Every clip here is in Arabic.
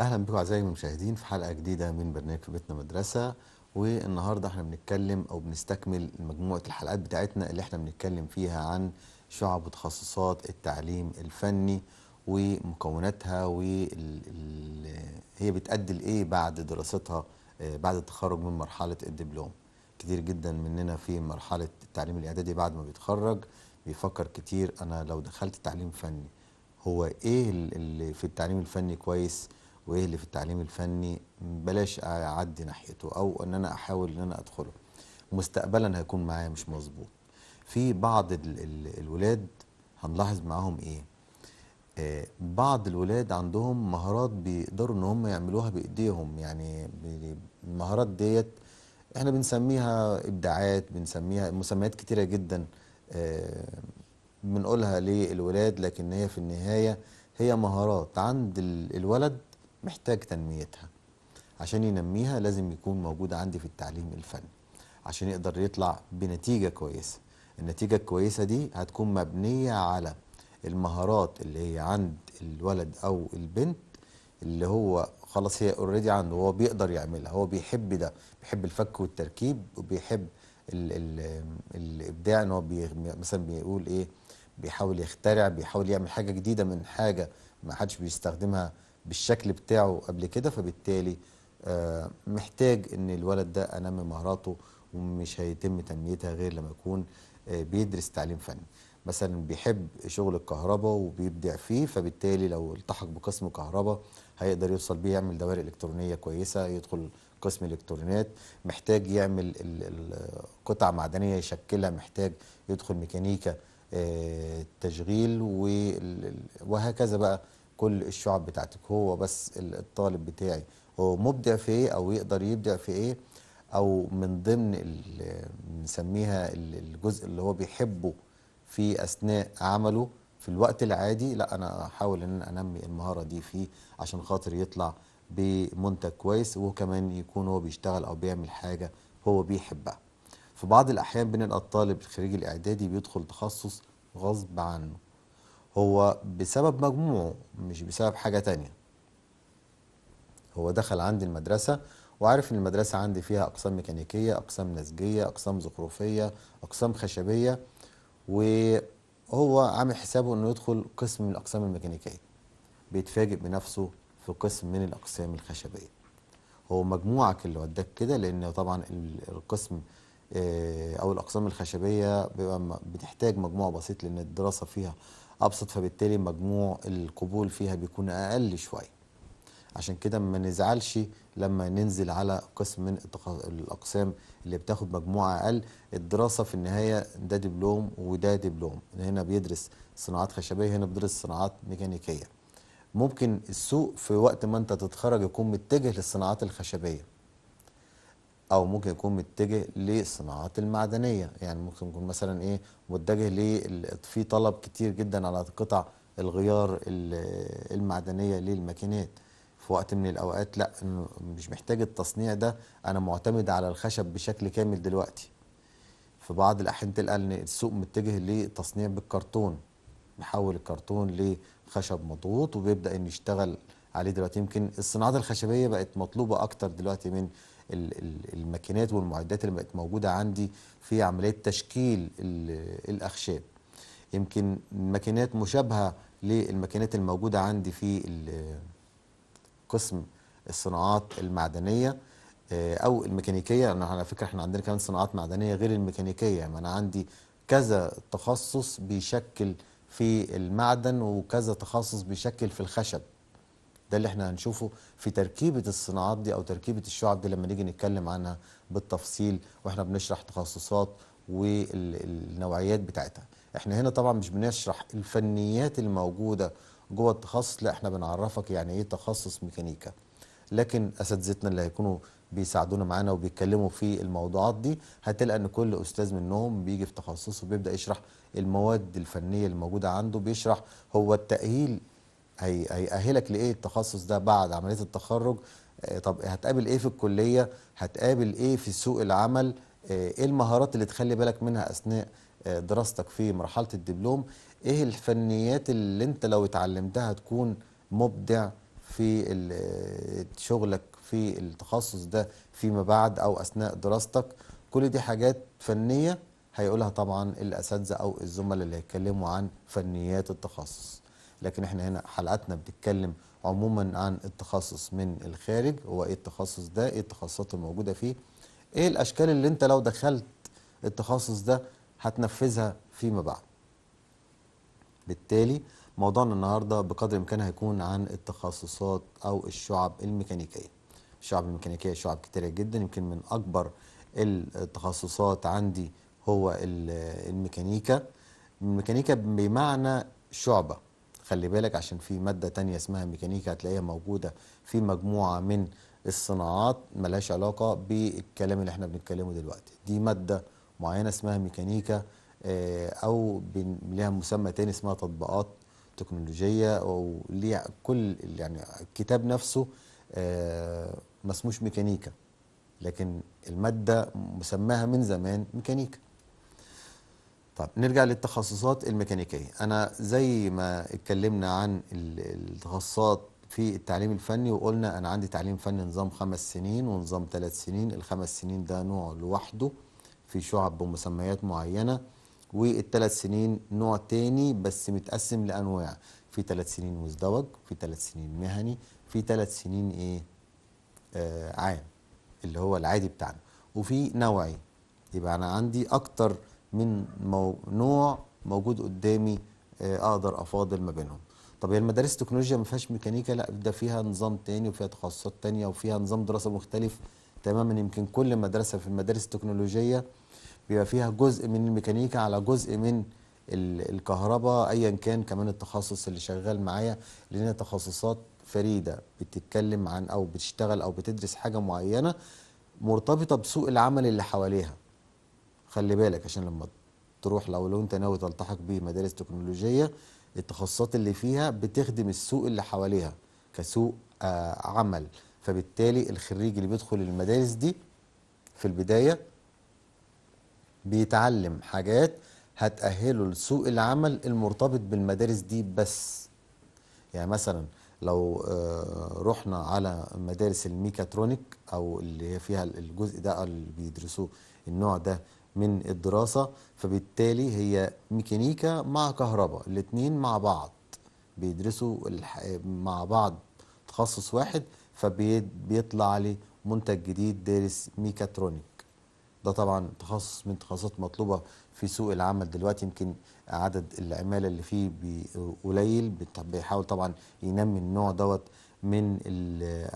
اهلا بكم اعزائي المشاهدين في حلقه جديده من برنامج في بيتنا مدرسه والنهارده احنا بنتكلم او بنستكمل مجموعه الحلقات بتاعتنا اللي احنا بنتكلم فيها عن شعب وتخصصات التعليم الفني ومكوناتها وهي بتأدي لايه بعد دراستها آه، بعد التخرج من مرحله الدبلوم كتير جدا مننا في مرحله التعليم الاعدادي بعد ما بيتخرج بيفكر كتير انا لو دخلت تعليم فني هو ايه اللي في التعليم الفني كويس وايه اللي في التعليم الفني بلاش اعدي ناحيته او ان انا احاول ان انا ادخله مستقبلا هيكون معايا مش مظبوط في بعض الولاد هنلاحظ معاهم ايه آه بعض الولاد عندهم مهارات بيقدروا ان هم يعملوها بايديهم يعني المهارات ديت احنا بنسميها ابداعات بنسميها مسميات كتيره جدا آه بنقولها للولاد لكن هي في النهايه هي مهارات عند الولد محتاج تنميتها عشان ينميها لازم يكون موجود عندي في التعليم الفني عشان يقدر يطلع بنتيجة كويسة النتيجة الكويسة دي هتكون مبنية على المهارات اللي هي عند الولد أو البنت اللي هو خلاص هي اوريدي عنده هو بيقدر يعملها هو بيحب ده بيحب الفك والتركيب وبيحب الـ الـ الابداع ان هو مثلا بيقول ايه بيحاول يخترع بيحاول يعمل حاجه جديده من حاجه ما حدش بيستخدمها بالشكل بتاعه قبل كده فبالتالي آه، محتاج ان الولد ده انمي مهاراته ومش هيتم تنميتها غير لما يكون آه، بيدرس تعليم فني مثلا بيحب شغل الكهرباء وبيبدع فيه فبالتالي لو التحق بقسم كهرباء هيقدر يوصل بيه يعمل دوائر الكترونيه كويسه يدخل قسم الكترونيات محتاج يعمل قطع معدنيه يشكلها محتاج يدخل ميكانيكا آه، تشغيل وهكذا بقى كل الشعب بتاعتك هو بس الطالب بتاعي هو مبدع في ايه او يقدر يبدع في ايه او من ضمن نسميها الجزء اللي هو بيحبه في اثناء عمله في الوقت العادي لا انا احاول ان انا انمي المهاره دي فيه عشان خاطر يطلع بمنتج كويس وكمان يكون هو بيشتغل او بيعمل حاجه هو بيحبها في بعض الاحيان بنلقى الطالب الخريج الاعدادي بيدخل تخصص غصب عنه هو بسبب مجموعه مش بسبب حاجة تانية هو دخل عندي المدرسة وعارف ان المدرسة عندي فيها اقسام ميكانيكية اقسام نسجية اقسام زخرفية اقسام خشبية وهو عامل حسابه انه يدخل قسم من الاقسام الميكانيكية بيتفاجئ بنفسه في قسم من الاقسام الخشبية هو مجموعك اللي وداك كده لان طبعا القسم آه، او الاقسام الخشبيه بيبقى بتحتاج مجموعه بسيط لان الدراسه فيها ابسط فبالتالي مجموع القبول فيها بيكون اقل شويه عشان كده ما نزعلش لما ننزل على قسم من الاقسام اللي بتاخد مجموعه اقل الدراسه في النهايه ده دبلوم وده دبلوم هنا بيدرس صناعات خشبيه هنا بيدرس صناعات ميكانيكيه ممكن السوق في وقت ما انت تتخرج يكون متجه للصناعات الخشبيه او ممكن يكون متجه للصناعات المعدنيه يعني ممكن يكون مثلا ايه متجه ل في طلب كتير جدا على قطع الغيار المعدنيه للماكينات في وقت من الاوقات لا مش محتاج التصنيع ده انا معتمد على الخشب بشكل كامل دلوقتي في بعض الاحيان تلقى ان السوق متجه لتصنيع بالكرتون بيحول الكرتون لخشب مضغوط وبيبدا ان يشتغل عليه دلوقتي يمكن الصناعات الخشبيه بقت مطلوبه اكتر دلوقتي من الماكينات والمعدات اللي بقت موجوده عندي في عمليه تشكيل الاخشاب يمكن ماكينات مشابهه للماكينات الموجوده عندي في قسم الصناعات المعدنيه آه، او الميكانيكيه لان على فكره احنا عندنا كمان صناعات معدنيه غير الميكانيكيه ما يعني انا عندي كذا تخصص بيشكل في المعدن وكذا تخصص بيشكل في الخشب ده اللي احنا هنشوفه في تركيبة الصناعات دي أو تركيبة الشعب دي لما نيجي نتكلم عنها بالتفصيل وإحنا بنشرح تخصصات والنوعيات بتاعتها احنا هنا طبعا مش بنشرح الفنيات الموجودة جوه التخصص لا احنا بنعرفك يعني ايه تخصص ميكانيكا لكن اساتذتنا اللي هيكونوا بيساعدونا معانا وبيتكلموا في الموضوعات دي هتلقى ان كل استاذ منهم بيجي في تخصصه بيبدا يشرح المواد الفنيه اللي موجوده عنده بيشرح هو التاهيل هيأهلك لإيه التخصص ده بعد عملية التخرج آه، طب هتقابل إيه في الكلية هتقابل إيه في سوق العمل آه، إيه المهارات اللي تخلي بالك منها أثناء آه، دراستك في مرحلة الدبلوم إيه الفنيات اللي أنت لو اتعلمتها هتكون مبدع في شغلك في التخصص ده فيما بعد أو أثناء دراستك كل دي حاجات فنية هيقولها طبعا الأساتذة أو الزملاء اللي هيتكلموا عن فنيات التخصص لكن احنا هنا حلقتنا بتتكلم عموما عن التخصص من الخارج هو ايه التخصص ده ايه التخصصات الموجودة فيه ايه الاشكال اللي انت لو دخلت التخصص ده هتنفذها فيما بعد بالتالي موضوعنا النهاردة بقدر الإمكان هيكون عن التخصصات أو الشعب الميكانيكية الشعب الميكانيكية شعب كتيرة جدا يمكن من أكبر التخصصات عندي هو الميكانيكا الميكانيكا بمعنى شعبة خلي بالك عشان في مادة تانية اسمها ميكانيكا هتلاقيها موجودة في مجموعة من الصناعات ملهاش علاقة بالكلام اللي احنا بنتكلمه دلوقتي دي مادة معينة اسمها ميكانيكا آه، او ليها مسمى تاني اسمها تطبيقات تكنولوجية او ليها كل يعني الكتاب نفسه آه، ما اسموش ميكانيكا لكن المادة مسماها من زمان ميكانيكا طب نرجع للتخصصات الميكانيكية أنا زي ما اتكلمنا عن التخصصات في التعليم الفني وقلنا أنا عندي تعليم فني نظام خمس سنين ونظام ثلاث سنين الخمس سنين ده نوع لوحده في شعب بمسميات معينة والثلاث سنين نوع تاني بس متقسم لأنواع في ثلاث سنين مزدوج في ثلاث سنين مهني في ثلاث سنين إيه آه عام اللي هو العادي بتاعنا وفي نوعي يبقى أنا عندي أكتر من نوع موجود قدامي آه، اقدر افاضل ما بينهم طب هي المدارس التكنولوجيا ما فيهاش ميكانيكا لا ده فيها نظام تاني وفيها تخصصات تانية وفيها نظام دراسه مختلف تماما يمكن كل مدرسه في المدارس التكنولوجيه بيبقى فيها جزء من الميكانيكا على جزء من الكهرباء ايا كان كمان التخصص اللي شغال معايا لان تخصصات فريده بتتكلم عن او بتشتغل او بتدرس حاجه معينه مرتبطه بسوق العمل اللي حواليها خلي بالك عشان لما تروح لو لو انت ناوي تلتحق بمدارس تكنولوجيه التخصصات اللي فيها بتخدم السوق اللي حواليها كسوق آه عمل فبالتالي الخريج اللي بيدخل المدارس دي في البدايه بيتعلم حاجات هتأهله لسوق العمل المرتبط بالمدارس دي بس يعني مثلا لو آه، رحنا على مدارس الميكاترونيك او اللي هي فيها الجزء ده اللي بيدرسوه النوع ده من الدراسة فبالتالي هي ميكانيكا مع كهرباء الاتنين مع بعض بيدرسوا مع بعض تخصص واحد فبيطلع لي منتج جديد دارس ميكاترونيك ده طبعا تخصص من تخصصات مطلوبة في سوق العمل دلوقتي يمكن عدد العمالة اللي فيه قليل بيحاول طبعا ينمي النوع دوت من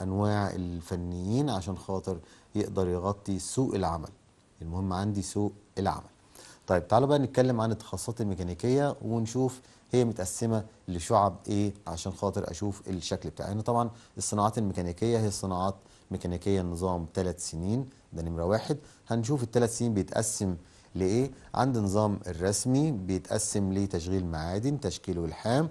أنواع الفنيين عشان خاطر يقدر يغطي سوق العمل المهم عندي سوق العمل طيب تعالوا بقى نتكلم عن التخصصات الميكانيكيه ونشوف هي متقسمه لشعب ايه عشان خاطر اشوف الشكل بتاعها يعني طبعا الصناعات الميكانيكيه هي الصناعات ميكانيكيه نظام ثلاث سنين ده نمره واحد هنشوف الثلاث سنين بيتقسم لايه عند نظام الرسمي بيتقسم لتشغيل معادن تشكيل والحام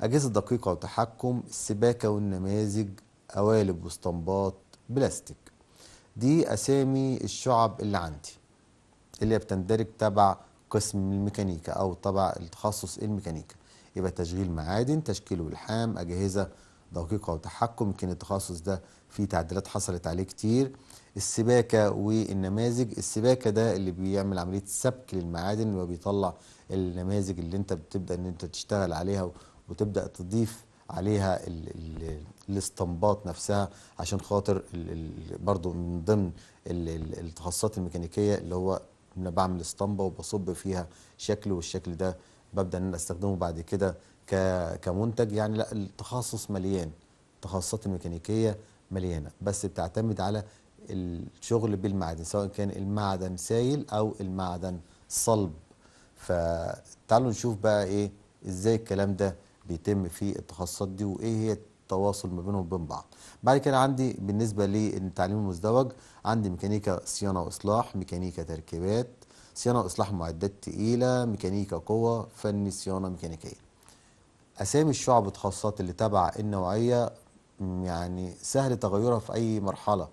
اجهزه دقيقه وتحكم السباكه والنماذج قوالب واسطمبات بلاستيك دي أسامي الشعب اللي عندي اللي بتندرج تبع قسم الميكانيكا أو تبع التخصص الميكانيكا يبقى تشغيل معادن تشكيل ولحام أجهزة دقيقة وتحكم يمكن التخصص ده فيه تعديلات حصلت عليه كتير السباكة والنماذج السباكة ده اللي بيعمل عملية سبك للمعادن وبيطلع النماذج اللي انت بتبدأ ان انت تشتغل عليها وتبدأ تضيف عليها الـ الـ الاستنباط نفسها عشان خاطر برضو من ضمن التخصصات الميكانيكيه اللي هو انا بعمل اسطمبه وبصب فيها شكل والشكل ده ببدا ان انا استخدمه بعد كده كمنتج يعني لا التخصص مليان التخصصات الميكانيكيه مليانه بس بتعتمد على الشغل بالمعدن سواء كان المعدن سايل او المعدن صلب فتعالوا نشوف بقى ايه ازاي الكلام ده بيتم في التخصصات دي وايه هي التواصل ما بينهم وبين بعض بعد كده عندي بالنسبه للتعليم المزدوج عندي ميكانيكا صيانه واصلاح ميكانيكا تركيبات صيانه واصلاح معدات تقيله ميكانيكا قوه فني صيانه ميكانيكيه اسامي الشعب التخصصات اللي تبع النوعيه يعني سهل تغيرها في اي مرحله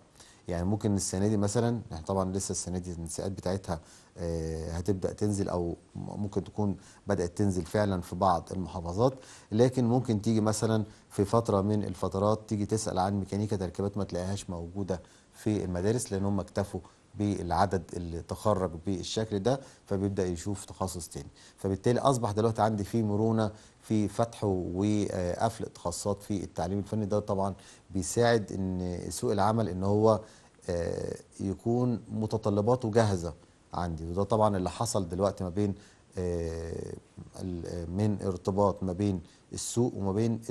يعني ممكن السنه دي مثلا احنا طبعا لسه السنه دي الانساءات بتاعتها آه، هتبدا تنزل او ممكن تكون بدات تنزل فعلا في بعض المحافظات لكن ممكن تيجي مثلا في فتره من الفترات تيجي تسال عن ميكانيكا تركيبات ما تلاقيهاش موجوده في المدارس لان هم اكتفوا بالعدد اللي تخرج بالشكل ده فبيبدا يشوف تخصص تاني فبالتالي اصبح دلوقتي عندي في مرونه في فتح وقفل تخصصات في التعليم الفني ده طبعا بيساعد ان سوق العمل ان هو آه، يكون متطلباته جاهزه عندي وده طبعا اللي حصل دلوقتي ما بين آه، آه، من ارتباط ما بين السوق وما بين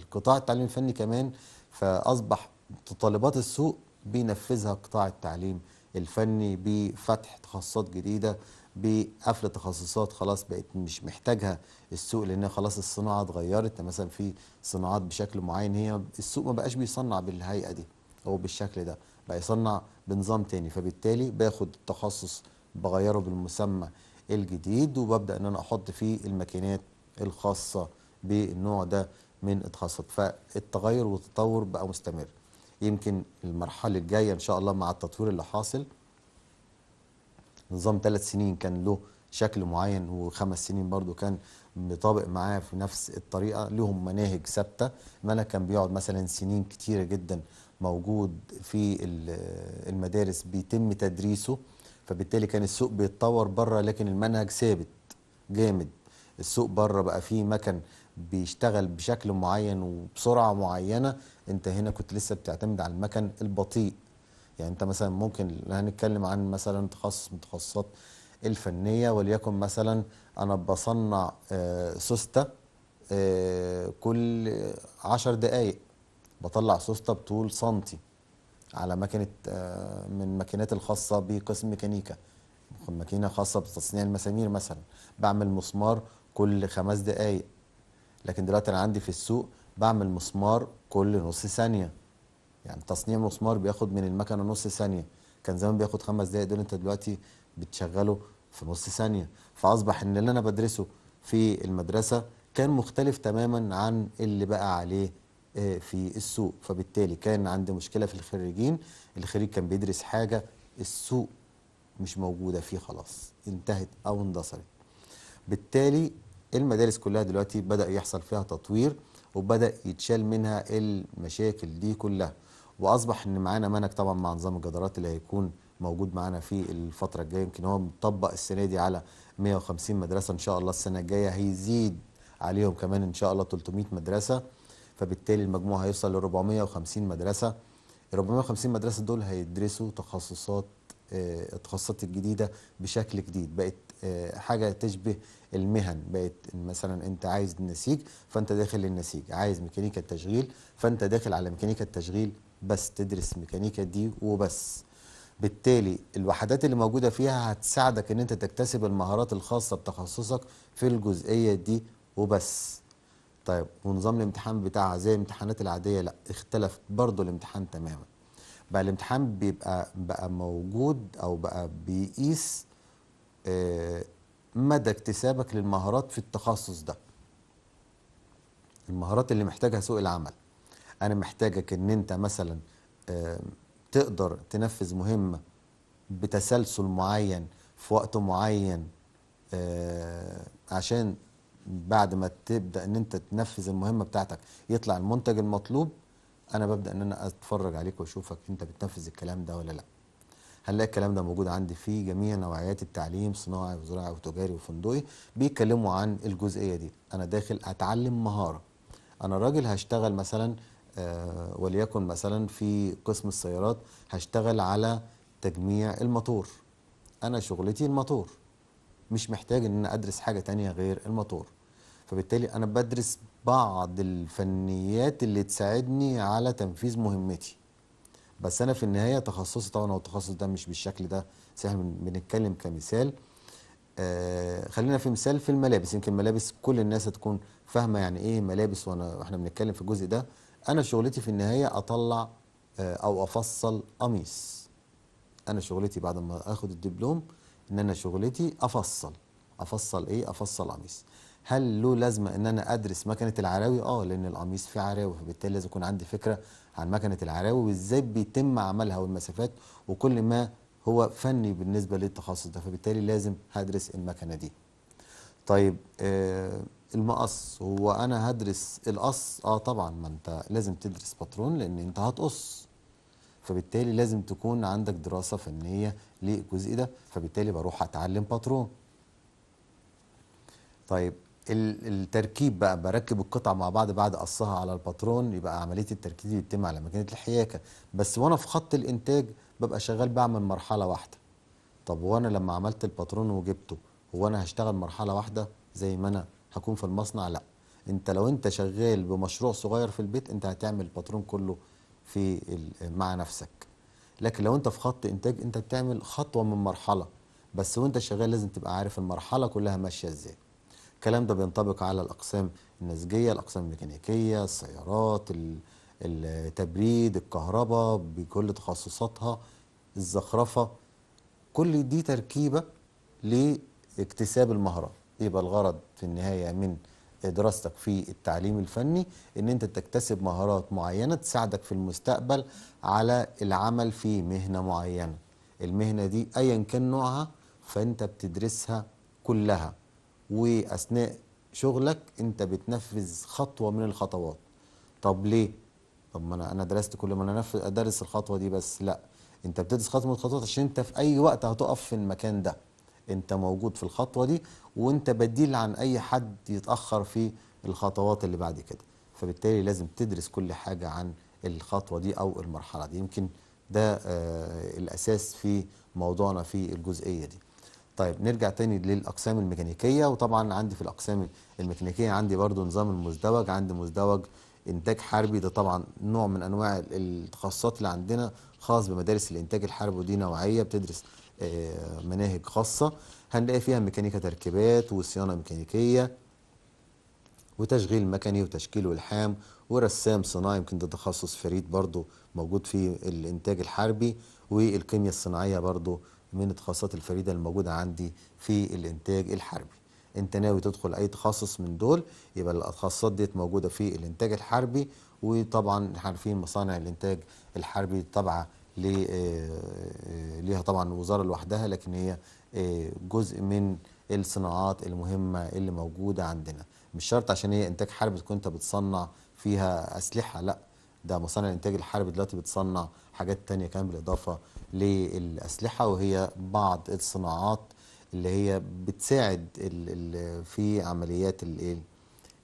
القطاع التعليم الفني كمان فأصبح متطلبات السوق بينفذها قطاع التعليم الفني بفتح تخصصات جديدة بقفل تخصصات خلاص بقت مش محتاجها السوق لان خلاص الصناعه اتغيرت يعني مثلا في صناعات بشكل معين هي السوق ما بقاش بيصنع بالهيئه دي او بالشكل ده بقى يصنع بنظام تاني فبالتالي باخد التخصص بغيره بالمسمى الجديد وببدا ان انا احط فيه الماكينات الخاصه بالنوع ده من التخصصات فالتغير والتطور بقى مستمر يمكن المرحله الجايه ان شاء الله مع التطوير اللي حاصل نظام ثلاث سنين كان له شكل معين وخمس سنين برضو كان مطابق معاه في نفس الطريقه لهم مناهج ثابته انا كان بيقعد مثلا سنين كتيره جدا موجود في المدارس بيتم تدريسه فبالتالي كان السوق بيتطور بره لكن المنهج ثابت جامد السوق بره بقى فيه مكن بيشتغل بشكل معين وبسرعه معينه انت هنا كنت لسه بتعتمد على المكن البطيء يعني انت مثلا ممكن هنتكلم عن مثلا تخصص من الفنيه وليكن مثلا انا بصنع آه، سوسته آه، كل عشر دقائق بطلع سوسته بطول سنتي على مكنه آه، من ماكينات الخاصه بقسم ميكانيكا ماكينه خاصه بتصنيع المسامير مثلا بعمل مسمار كل خمس دقائق لكن دلوقتي انا عندي في السوق بعمل مسمار كل نص ثانيه يعني تصنيع مسمار بياخد من المكنه نص ثانيه كان زمان بياخد خمس دقائق دول انت دلوقتي بتشغله في نص ثانيه فاصبح ان اللي انا بدرسه في المدرسه كان مختلف تماما عن اللي بقى عليه آه، في السوق فبالتالي كان عندي مشكلة في الخريجين الخريج كان بيدرس حاجة السوق مش موجودة فيه خلاص انتهت أو اندثرت بالتالي المدارس كلها دلوقتي بدأ يحصل فيها تطوير وبدأ يتشال منها المشاكل دي كلها وأصبح إن معانا منهج طبعا مع نظام الجدارات اللي هيكون موجود معانا في الفترة الجاية يمكن هو مطبق السنة دي على 150 مدرسة إن شاء الله السنة الجاية هيزيد عليهم كمان إن شاء الله 300 مدرسة فبالتالي المجموع هيوصل ل 450 مدرسه ال 450 مدرسه دول هيدرسوا تخصصات آه، التخصصات الجديده بشكل جديد بقت آه، حاجه تشبه المهن بقت مثلا انت عايز نسيج فانت داخل للنسيج عايز ميكانيكا التشغيل فانت داخل على ميكانيكا التشغيل بس تدرس ميكانيكا دي وبس بالتالي الوحدات اللي موجوده فيها هتساعدك ان انت تكتسب المهارات الخاصه بتخصصك في الجزئيه دي وبس طيب ونظام الامتحان بتاعها زي الامتحانات العادية لا اختلف برضه الامتحان تماما بقى الامتحان بيبقى بقى موجود أو بقى بيقيس آه، مدى اكتسابك للمهارات في التخصص ده المهارات اللي محتاجها سوق العمل أنا محتاجك إن أنت مثلا آه، تقدر تنفذ مهمة بتسلسل معين في وقت معين آه، عشان بعد ما تبدا ان انت تنفذ المهمه بتاعتك يطلع المنتج المطلوب انا ببدا ان انا اتفرج عليك واشوفك انت بتنفذ الكلام ده ولا لا هنلاقي الكلام ده موجود عندي في جميع نوعيات التعليم صناعي وزراعي وتجاري وفندقي بيتكلموا عن الجزئيه دي انا داخل اتعلم مهاره انا راجل هشتغل مثلا آه، وليكن مثلا في قسم السيارات هشتغل على تجميع الموتور انا شغلتي الموتور مش محتاج ان انا ادرس حاجه تانية غير الموتور فبالتالي انا بدرس بعض الفنيات اللي تساعدني على تنفيذ مهمتي بس انا في النهايه تخصصي طبعا هو التخصص ده مش بالشكل ده سهل بنتكلم كمثال آه خلينا في مثال في الملابس يمكن ملابس كل الناس هتكون فاهمه يعني ايه ملابس وانا واحنا بنتكلم في الجزء ده انا شغلتي في النهايه اطلع آه او افصل قميص انا شغلتي بعد ما اخد الدبلوم ان انا شغلتي افصل افصل ايه افصل قميص هل له لازمه ان انا ادرس مكنه العراوي اه لان القميص فيه عراوي فبالتالي لازم يكون عندي فكره عن مكنه العراوي وازاي بيتم عملها والمسافات وكل ما هو فني بالنسبه للتخصص ده فبالتالي لازم هدرس المكنه دي طيب آه المقص هو انا هدرس القص اه طبعا ما انت لازم تدرس باترون لان انت هتقص فبالتالي لازم تكون عندك دراسه فنيه للجزء ده فبالتالي بروح اتعلم باترون طيب التركيب بقى بركب القطع مع بعض بعد قصها على الباترون يبقى عمليه التركيب بتتم على ماكينه الحياكه بس وانا في خط الانتاج ببقى شغال بعمل مرحله واحده طب وانا لما عملت الباترون وجبته هو انا هشتغل مرحله واحده زي ما انا هكون في المصنع لا انت لو انت شغال بمشروع صغير في البيت انت هتعمل الباترون كله في مع نفسك لكن لو انت في خط انتاج انت بتعمل خطوه من مرحله بس وانت شغال لازم تبقى عارف المرحله كلها ماشيه ازاي الكلام ده بينطبق على الأقسام النسجية الأقسام الميكانيكية السيارات التبريد الكهرباء بكل تخصصاتها الزخرفة كل دي تركيبة لاكتساب المهارة يبقى الغرض في النهاية من دراستك في التعليم الفني ان انت تكتسب مهارات معينة تساعدك في المستقبل على العمل في مهنة معينة المهنة دي ايا كان نوعها فانت بتدرسها كلها واثناء شغلك انت بتنفذ خطوه من الخطوات طب ليه طب ما انا انا درست كل ما انا ادرس الخطوه دي بس لا انت بتدرس خطوه من الخطوات عشان انت في اي وقت هتقف في المكان ده انت موجود في الخطوه دي وانت بديل عن اي حد يتاخر في الخطوات اللي بعد كده فبالتالي لازم تدرس كل حاجه عن الخطوه دي او المرحله دي يمكن ده آه الاساس في موضوعنا في الجزئيه دي طيب نرجع تاني للأقسام الميكانيكية وطبعا عندي في الأقسام الميكانيكية عندي برضو نظام المزدوج عندي مزدوج إنتاج حربي ده طبعا نوع من أنواع التخصصات اللي عندنا خاص بمدارس الإنتاج الحربي ودي نوعية بتدرس آه، مناهج خاصة هنلاقي فيها ميكانيكا تركيبات وصيانة ميكانيكية وتشغيل مكني وتشكيل والحام ورسام صناعي يمكن ده تخصص فريد برضو موجود في الإنتاج الحربي والكيمياء الصناعية برضو من التخصصات الفريدة الموجودة عندي في الإنتاج الحربي انت ناوي تدخل اي تخصص من دول يبقى التخصصات ديت موجوده في الانتاج الحربي وطبعا عارفين مصانع الانتاج الحربي طبعا آه، آه، ليها طبعا وزاره لوحدها لكن هي آه، جزء من الصناعات المهمه اللي موجوده عندنا مش شرط عشان هي انتاج حربي تكون انت بتصنع فيها اسلحه لا ده مصانع الانتاج الحربي دلوقتي بتصنع حاجات تانية كمان بالاضافه للأسلحة وهي بعض الصناعات اللي هي بتساعد في عمليات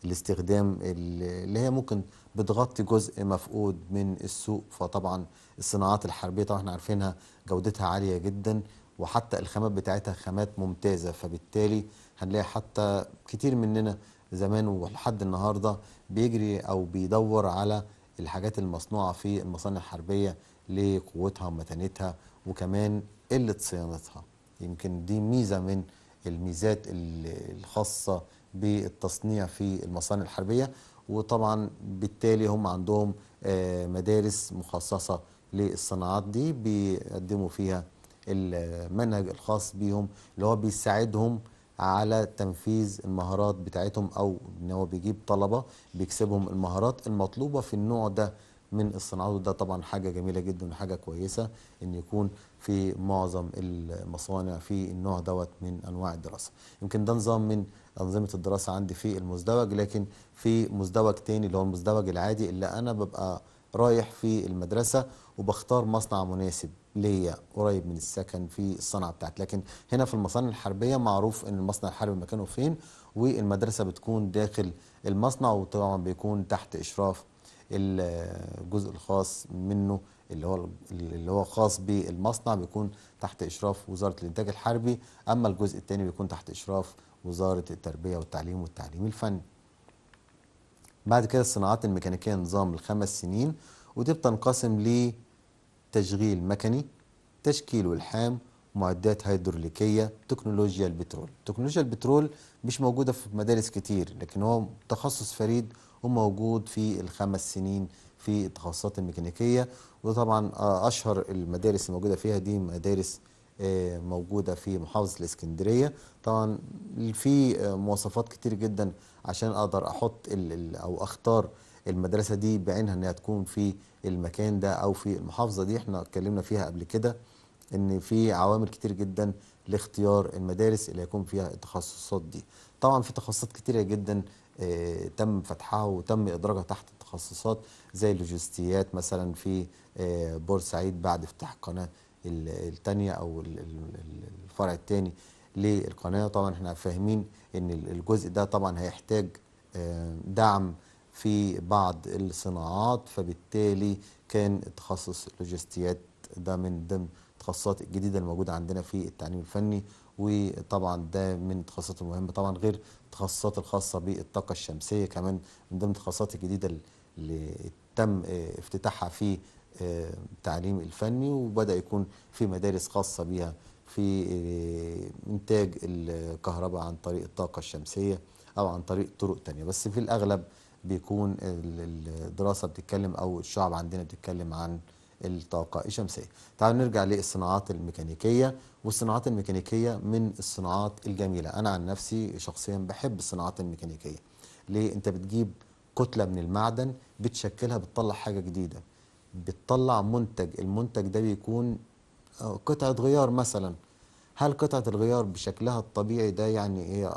الاستخدام اللي هي ممكن بتغطي جزء مفقود من السوق فطبعا الصناعات الحربية طبعا احنا عارفينها جودتها عالية جدا وحتى الخامات بتاعتها خامات ممتازة فبالتالي هنلاقي حتى كتير مننا زمان ولحد النهاردة بيجري أو بيدور على الحاجات المصنوعة في المصانع الحربية لقوتها ومتانتها وكمان قلة صيانتها يمكن دي ميزة من الميزات الخاصة بالتصنيع في المصانع الحربية وطبعا بالتالي هم عندهم آه، مدارس مخصصة للصناعات دي بيقدموا فيها المنهج الخاص بيهم اللي هو بيساعدهم على تنفيذ المهارات بتاعتهم او ان هو بيجيب طلبه بيكسبهم المهارات المطلوبه في النوع ده من الصناعات وده طبعا حاجة جميلة جدا وحاجة كويسة ان يكون في معظم المصانع في النوع دوت من انواع الدراسة يمكن ده نظام من أنظمة الدراسة عندي في المزدوج لكن في مزدوج تاني اللي هو المزدوج العادي اللي أنا ببقى رايح في المدرسة وبختار مصنع مناسب ليا قريب من السكن في الصنعة بتاعتي لكن هنا في المصانع الحربية معروف ان المصنع الحربي مكانه فين والمدرسة بتكون داخل المصنع وطبعا بيكون تحت إشراف الجزء الخاص منه اللي هو اللي هو خاص بالمصنع بيكون تحت اشراف وزاره الانتاج الحربي اما الجزء الثاني بيكون تحت اشراف وزاره التربيه والتعليم والتعليم الفني بعد كده الصناعات الميكانيكيه نظام الخمس سنين ودي بتنقسم لتشغيل مكني تشكيل والحام معدات هيدروليكيه تكنولوجيا البترول تكنولوجيا البترول مش موجوده في مدارس كتير لكن هو تخصص فريد وموجود في الخمس سنين في التخصصات الميكانيكيه وطبعا آه، اشهر المدارس الموجوده فيها دي مدارس آه، موجوده في محافظه الاسكندريه طبعا في آه، مواصفات كتير جدا عشان اقدر احط او اختار المدرسه دي بعينها انها تكون في المكان ده او في المحافظه دي احنا اتكلمنا فيها قبل كده ان في عوامل كتير جدا لاختيار المدارس اللي هيكون فيها التخصصات دي طبعا في تخصصات كتيره جدا آه، تم فتحها وتم ادراجها تحت التخصصات زي اللوجستيات مثلا في آه، بورسعيد بعد افتتاح القناه الثانيه او الفرع الثاني للقناه طبعا احنا فاهمين ان الجزء ده طبعا هيحتاج آه، دعم في بعض الصناعات فبالتالي كان تخصص اللوجستيات ده من ضمن التخصصات الجديده الموجوده عندنا في التعليم الفني وطبعا ده من التخصصات المهمه طبعا غير التخصصات الخاصه بالطاقه الشمسيه كمان من ضمن التخصصات الجديده اللي تم افتتاحها في آه، التعليم الفني وبدا يكون في مدارس خاصه بيها في آه، انتاج الكهرباء عن طريق الطاقه الشمسيه او عن طريق طرق تانية بس في الاغلب بيكون الدراسه بتتكلم او الشعب عندنا بتتكلم عن الطاقة الشمسية تعالوا نرجع للصناعات الميكانيكية والصناعات الميكانيكية من الصناعات الجميلة أنا عن نفسي شخصيا بحب الصناعات الميكانيكية ليه أنت بتجيب كتلة من المعدن بتشكلها بتطلع حاجة جديدة بتطلع منتج المنتج ده بيكون آه، قطعة غيار مثلا هل قطعة الغيار بشكلها الطبيعي ده يعني هي إيه،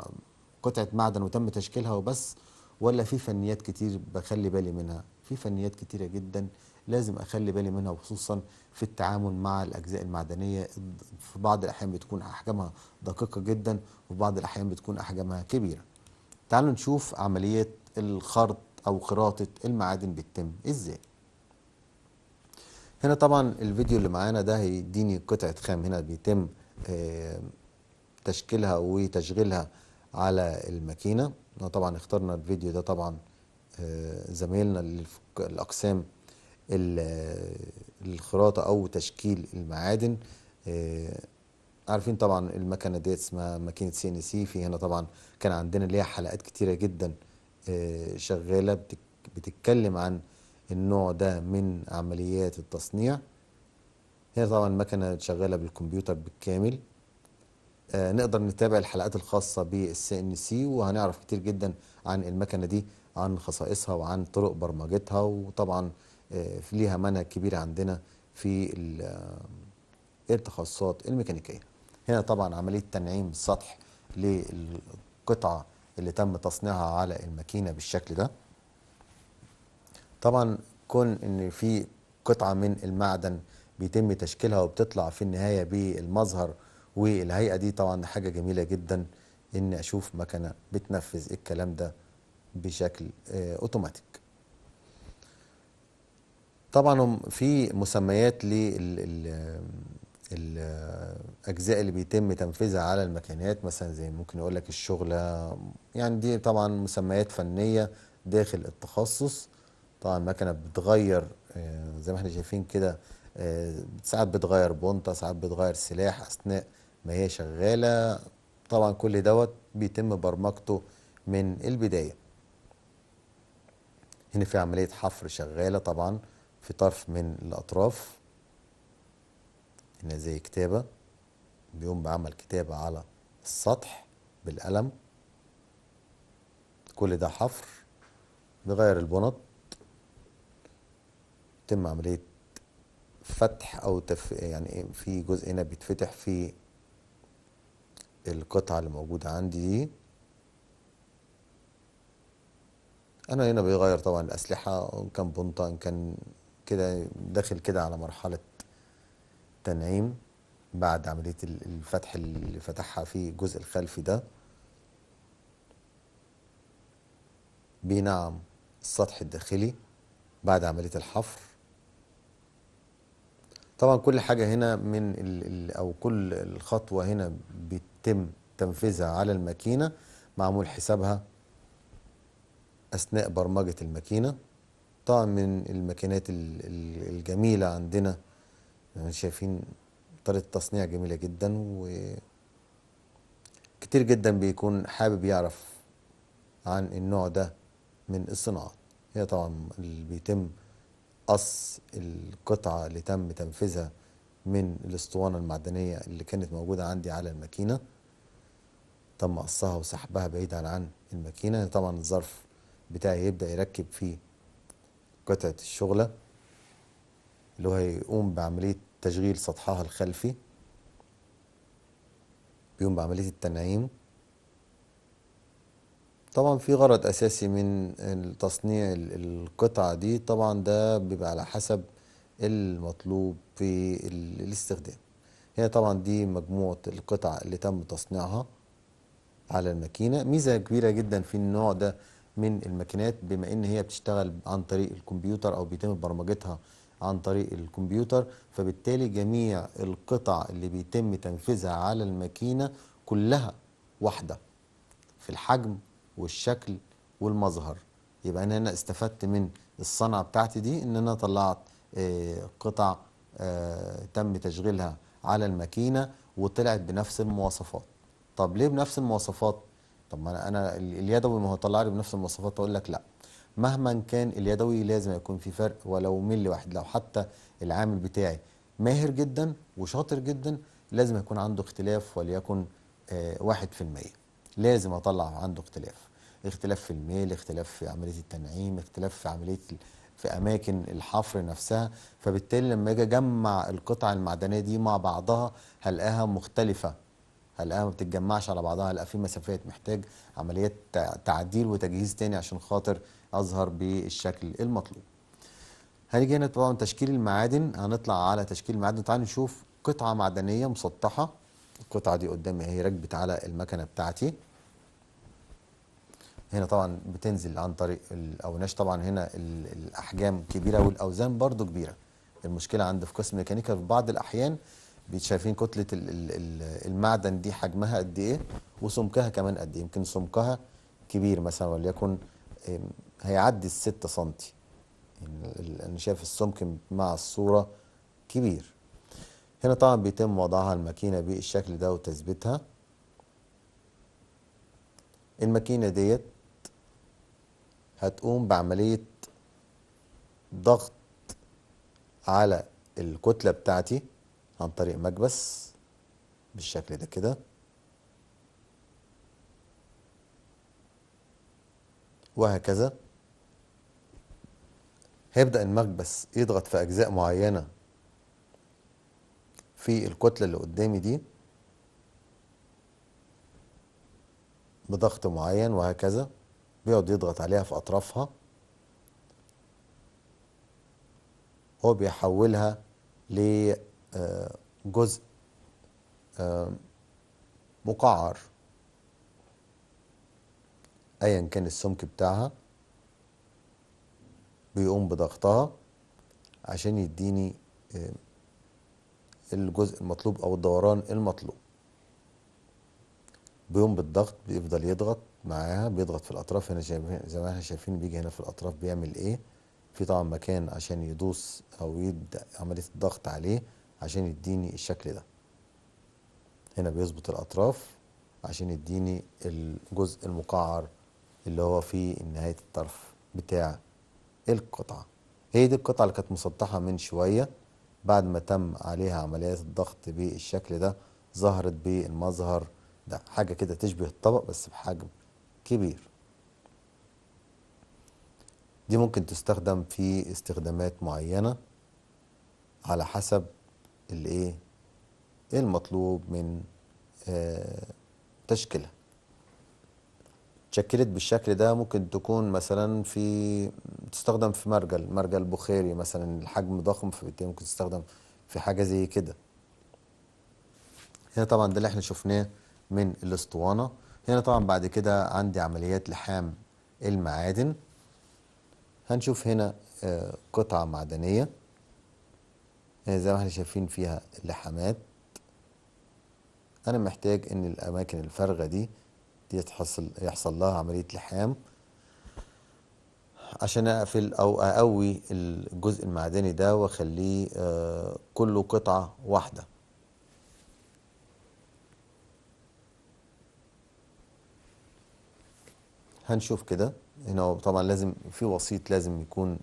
قطعة معدن وتم تشكيلها وبس ولا في فنيات كتير بخلي بالي منها في فنيات كتيرة جدا لازم اخلي بالي منها وخصوصا في التعامل مع الاجزاء المعدنيه في بعض الاحيان بتكون احجامها دقيقه جدا وفي بعض الاحيان بتكون احجامها كبيره تعالوا نشوف عمليه الخرط او خراطه المعادن بتتم ازاي هنا طبعا الفيديو اللي معانا ده هيديني قطعه خام هنا بيتم آه، تشكيلها وتشغيلها على الماكينه طبعا اخترنا الفيديو ده طبعا آه، زميلنا الاقسام الخراطه او تشكيل المعادن آه، عارفين طبعا المكنه دي اسمها ماكينه سي ان سي في هنا طبعا كان عندنا ليها حلقات كتيره جدا آه، شغاله بتتكلم عن النوع ده من عمليات التصنيع هنا طبعا المكنه شغاله بالكمبيوتر بالكامل آه، نقدر نتابع الحلقات الخاصه بالسي ان سي وهنعرف كتير جدا عن المكنه دي عن خصائصها وعن طرق برمجتها وطبعا آه، ليها منهج كبير عندنا في آه، التخصصات الميكانيكيه هنا طبعا عمليه تنعيم سطح للقطعه اللي تم تصنيعها على الماكينه بالشكل ده طبعا كون ان في قطعه من المعدن بيتم تشكيلها وبتطلع في النهايه بالمظهر والهيئه دي طبعا حاجه جميله جدا ان اشوف مكنه بتنفذ الكلام ده بشكل آه، اوتوماتيك طبعا في مسميات للاجزاء اللي بيتم تنفيذها على الماكينات مثلا زي ممكن اقول لك الشغله يعني دي طبعا مسميات فنيه داخل التخصص طبعا المكنه بتغير آه، زي ما احنا شايفين كده آه، ساعات بتغير بونطه ساعات بتغير سلاح اثناء ما هي شغاله طبعا كل دوت بيتم برمجته من البدايه هنا في عمليه حفر شغاله طبعا في طرف من الأطراف إنها زي كتابة بيقوم بعمل كتابة على السطح بالقلم كل ده حفر بغير البنط تم عملية فتح أو تف... يعني في جزء هنا بيتفتح في القطعة اللي موجودة عندي دي أنا هنا بيغير طبعا الأسلحة إن كان بنطة إن كان كده داخل كده على مرحله تنعيم بعد عمليه الفتح اللي فتحها في الجزء الخلفي ده بينعم السطح الداخلي بعد عمليه الحفر طبعا كل حاجه هنا من الـ الـ او كل الخطوه هنا بيتم تنفيذها على الماكينه معمول حسابها اثناء برمجه الماكينه قطاع من الماكينات الجميلة عندنا يعني شايفين طريقة تصنيع جميلة جدا وكتير جدا بيكون حابب يعرف عن النوع ده من الصناعات هي طبعا اللي بيتم قص القطعة اللي تم تنفيذها من الاسطوانة المعدنية اللي كانت موجودة عندي على الماكينة تم قصها وسحبها بعيدا عن الماكينة طبعا الظرف بتاعي يبدأ يركب فيه قطعة الشغلة اللي هو هيقوم بعملية تشغيل سطحها الخلفي بيقوم بعملية التنعيم طبعا في غرض أساسي من تصنيع القطعة دي طبعا ده بيبقى على حسب المطلوب في الاستخدام هي طبعا دي مجموعة القطع اللي تم تصنيعها على الماكينة ميزة كبيرة جدا في النوع ده من الماكينات بما ان هي بتشتغل عن طريق الكمبيوتر او بيتم برمجتها عن طريق الكمبيوتر فبالتالي جميع القطع اللي بيتم تنفيذها على الماكينه كلها واحده في الحجم والشكل والمظهر يبقى انا هنا استفدت من الصنعه بتاعتي دي ان انا طلعت آه، قطع آه، تم تشغيلها على الماكينه وطلعت بنفس المواصفات طب ليه بنفس المواصفات طب ما انا اليدوي ما هو طلع لي بنفس المواصفات اقول لك لا مهما كان اليدوي لازم يكون في فرق ولو ملي واحد لو حتى العامل بتاعي ماهر جدا وشاطر جدا لازم يكون عنده اختلاف وليكن آه، واحد في المية لازم اطلع عنده اختلاف اختلاف في الميل اختلاف في عملية التنعيم اختلاف في عملية في اماكن الحفر نفسها فبالتالي لما اجي اجمع القطع المعدنيه دي مع بعضها هلقاها مختلفه الآن ما بتتجمعش على بعضها لا في مسافات محتاج عمليات تعديل وتجهيز تاني عشان خاطر اظهر بالشكل المطلوب هنيجي هنا طبعا تشكيل المعادن هنطلع على تشكيل المعادن تعالى نشوف قطعه معدنيه مسطحه القطعه دي قدامي هي ركبت على المكنه بتاعتي هنا طبعا بتنزل عن طريق الاوناش طبعا هنا الاحجام كبيره والاوزان برضو كبيره المشكله عند في قسم ميكانيكا في بعض الاحيان شايفين كتله المعدن دي حجمها قد ايه وسمكها كمان قد ايه يمكن سمكها كبير مثلا وليكن هيعدي الستة سنتي يعني انا شايف السمك مع الصوره كبير هنا طبعا بيتم وضعها الماكينه بالشكل ده وتثبيتها الماكينه ديت هتقوم بعمليه ضغط على الكتله بتاعتي عن طريق مكبس بالشكل ده كده وهكذا هيبدأ المكبس يضغط في أجزاء معينة في الكتلة اللي قدامي دي بضغط معين وهكذا بيقعد يضغط عليها في أطرافها هو بيحولها جزء آه، مقعر ايا كان السمك بتاعها بيقوم بضغطها عشان يديني آه، الجزء المطلوب او الدوران المطلوب بيقوم بالضغط بيفضل يضغط معاها بيضغط في الاطراف هنا زي ما احنا شايفين بيجي هنا في الاطراف بيعمل ايه في طبعا مكان عشان يدوس او يبدا عمليه الضغط عليه عشان يديني الشكل ده هنا بيظبط الأطراف عشان يديني الجزء المقعر اللي هو فيه نهاية الطرف بتاع القطعة هي دي القطعة اللي كانت مسطحة من شوية بعد ما تم عليها عمليات الضغط بالشكل ده ظهرت بالمظهر ده حاجة كده تشبه الطبق بس بحجم كبير دي ممكن تستخدم في استخدامات معينة على حسب الايه المطلوب من آه، تشكيلها اتشكلت بالشكل ده ممكن تكون مثلا في تستخدم في مرجل مرجل بخاري مثلا الحجم ضخم فبالتالي ممكن تستخدم في حاجه زي كده هنا طبعا ده اللي احنا شفناه من الاسطوانه هنا طبعا بعد كده عندي عمليات لحام المعادن هنشوف هنا آه، قطعه معدنيه آه، زي ما احنا شايفين فيها لحمات انا محتاج ان الاماكن الفارغه دي يتحصل يحصل لها عمليه لحام عشان اقفل او اقوي الجزء المعدني ده واخليه آه، كله قطعه واحده هنشوف كده هنا طبعا لازم في وسيط لازم يكون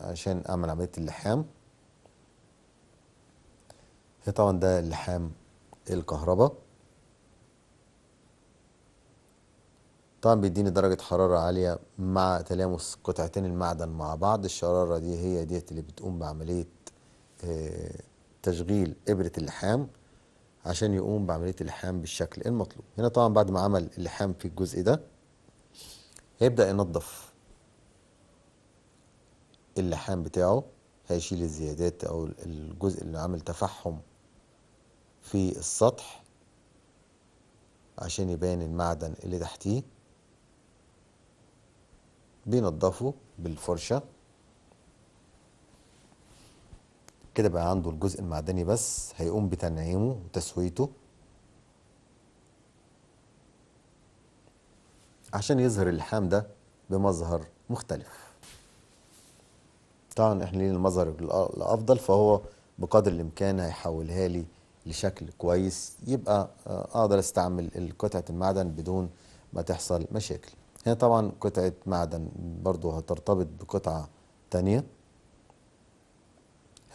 عشان اعمل عمليه اللحام طبعا ده اللحام الكهرباء طبعا بيديني درجة حرارة عالية مع تلامس قطعتين المعدن مع بعض الشرارة دي هي ديت اللي بتقوم بعملية آه، تشغيل إبرة اللحام عشان يقوم بعملية اللحام بالشكل المطلوب هنا طبعا بعد ما عمل اللحام في الجزء ده هيبدأ ينظف اللحام بتاعه هيشيل الزيادات أو الجزء اللي عامل تفحم في السطح عشان يبان المعدن اللي تحتيه بينضفه بالفرشة كده بقى عنده الجزء المعدني بس هيقوم بتنعيمه وتسويته عشان يظهر اللحام ده بمظهر مختلف طبعا احنا لينا المظهر الافضل فهو بقدر الامكان هيحولها لي لشكل كويس يبقى آه، اقدر استعمل قطعه المعدن بدون ما تحصل مشاكل هنا طبعا قطعه معدن برضو هترتبط بقطعه تانية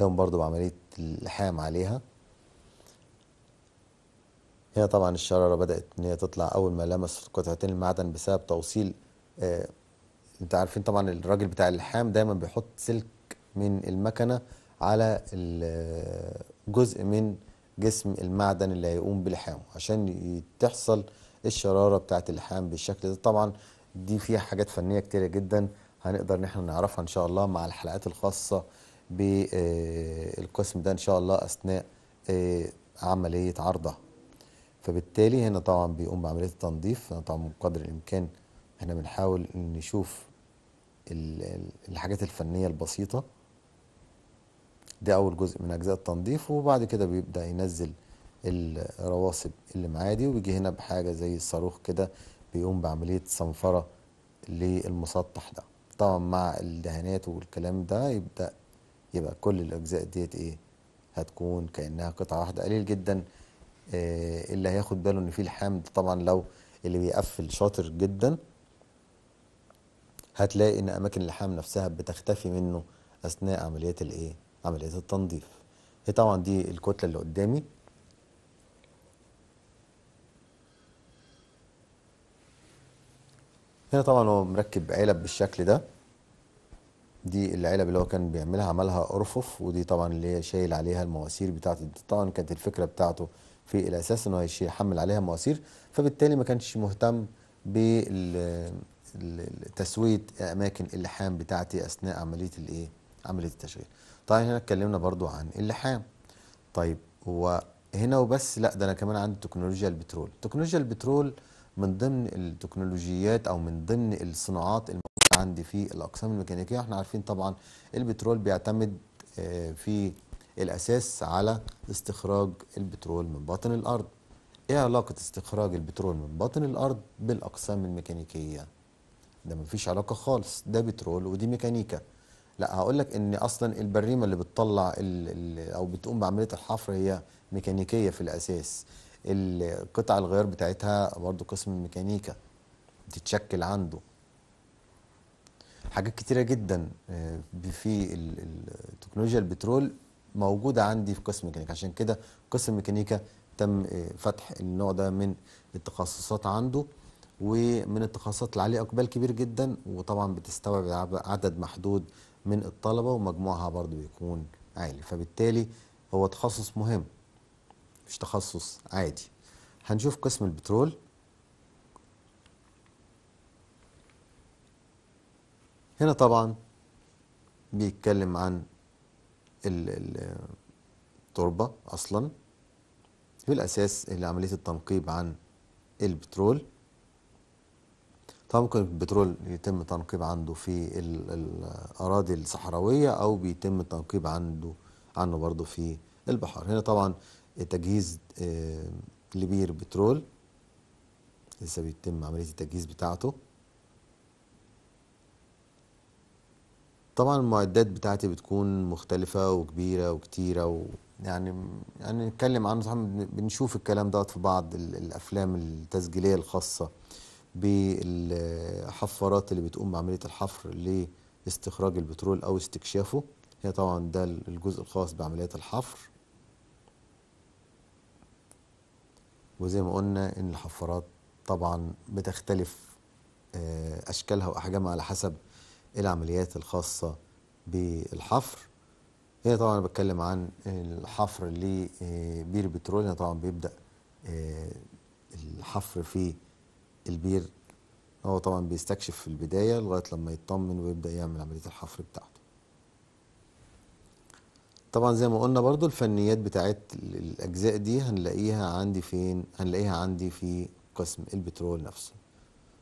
هون برضو بعمليه اللحام عليها هنا طبعا الشرارة بدأت إن هي تطلع أول ما لمس قطعتين المعدن بسبب توصيل آه أنت عارفين طبعا الراجل بتاع اللحام دايما بيحط سلك من المكنة على آه، جزء من جسم المعدن اللي هيقوم بلحامه عشان تحصل الشرارة بتاعة اللحام بالشكل ده طبعا دي فيها حاجات فنية كتيرة جدا هنقدر ان احنا نعرفها ان شاء الله مع الحلقات الخاصة بالقسم آه، ده ان شاء الله اثناء آه، عملية عرضها فبالتالي هنا طبعا بيقوم بعملية التنظيف طبعا بقدر الامكان احنا بنحاول نشوف الحاجات الفنية البسيطة ده اول جزء من اجزاء التنظيف وبعد كده بيبدا ينزل الرواسب اللي معاه دي ويجي هنا بحاجه زي الصاروخ كده بيقوم بعمليه صنفره للمسطح ده طبعا مع الدهانات والكلام ده يبدا يبقى كل الاجزاء ديت ايه هتكون كانها قطعه واحده قليل جدا إيه اللي هياخد باله ان في الحام طبعا لو اللي بيقفل شاطر جدا هتلاقي ان اماكن اللحام نفسها بتختفي منه اثناء عمليات الايه عملية التنظيف هي طبعا دي الكتلة اللي قدامي هنا طبعا هو مركب علب بالشكل ده دي العلب اللي هو كان بيعملها عملها ارفف ودي طبعا اللي هي شايل عليها المواسير بتاعت طبعا كانت الفكره بتاعته في الاساس انه يحمل عليها مواسير فبالتالي ما كانش مهتم بتسويه اماكن اللحام بتاعتي اثناء عمليه الايه عمليه التشغيل طيب هنا اتكلمنا برضو عن اللحام طيب وهنا وبس لا ده انا كمان عندي تكنولوجيا البترول تكنولوجيا البترول من ضمن التكنولوجيات او من ضمن الصناعات الموجوده عندي في الاقسام الميكانيكيه احنا عارفين طبعا البترول بيعتمد آه، في الاساس على استخراج البترول من باطن الارض ايه علاقه استخراج البترول من باطن الارض بالاقسام الميكانيكيه ده مفيش علاقه خالص ده بترول ودي ميكانيكا لا هقول لك ان اصلا البريمه اللي بتطلع الـ الـ او بتقوم بعمليه الحفر هي ميكانيكيه في الاساس القطع الغيار بتاعتها برضو قسم الميكانيكا بتتشكل عنده حاجات كتيره جدا آه، في التكنولوجيا البترول موجوده عندي في قسم الميكانيكا عشان كده قسم الميكانيكا تم آه، فتح النوع ده من التخصصات عنده ومن التخصصات اللي عليه اقبال كبير جدا وطبعا بتستوعب عدد محدود من الطلبة ومجموعها برضو بيكون عالي فبالتالي هو تخصص مهم مش تخصص عادي هنشوف قسم البترول هنا طبعا بيتكلم عن التربة أصلا في الأساس عملية التنقيب عن البترول طبعا البترول يتم تنقيب عنده في الأراضي الصحراوية أو بيتم التنقيب عنده عنه برضه في البحار هنا طبعا تجهيز آه، لبير بترول لسه بيتم عملية التجهيز بتاعته طبعا المعدات بتاعتي بتكون مختلفة وكبيرة وكتيرة ويعني يعني نتكلم عنه صح بنشوف الكلام دوت في بعض الأفلام التسجيلية الخاصة بالحفارات اللي بتقوم بعملية الحفر لاستخراج البترول أو استكشافه هي طبعا ده الجزء الخاص بعمليات الحفر وزي ما قلنا إن الحفارات طبعا بتختلف آه، أشكالها وأحجامها على حسب العمليات الخاصة بالحفر هي طبعا بتكلم عن الحفر لبير آه، بترول هنا طبعا بيبدأ آه، الحفر في البير هو طبعا بيستكشف في البداية لغاية لما يطمن ويبدأ يعمل عملية الحفر بتاعته طبعا زي ما قلنا برضو الفنيات بتاعت الأجزاء دي هنلاقيها عندي فين هنلاقيها عندي في قسم البترول نفسه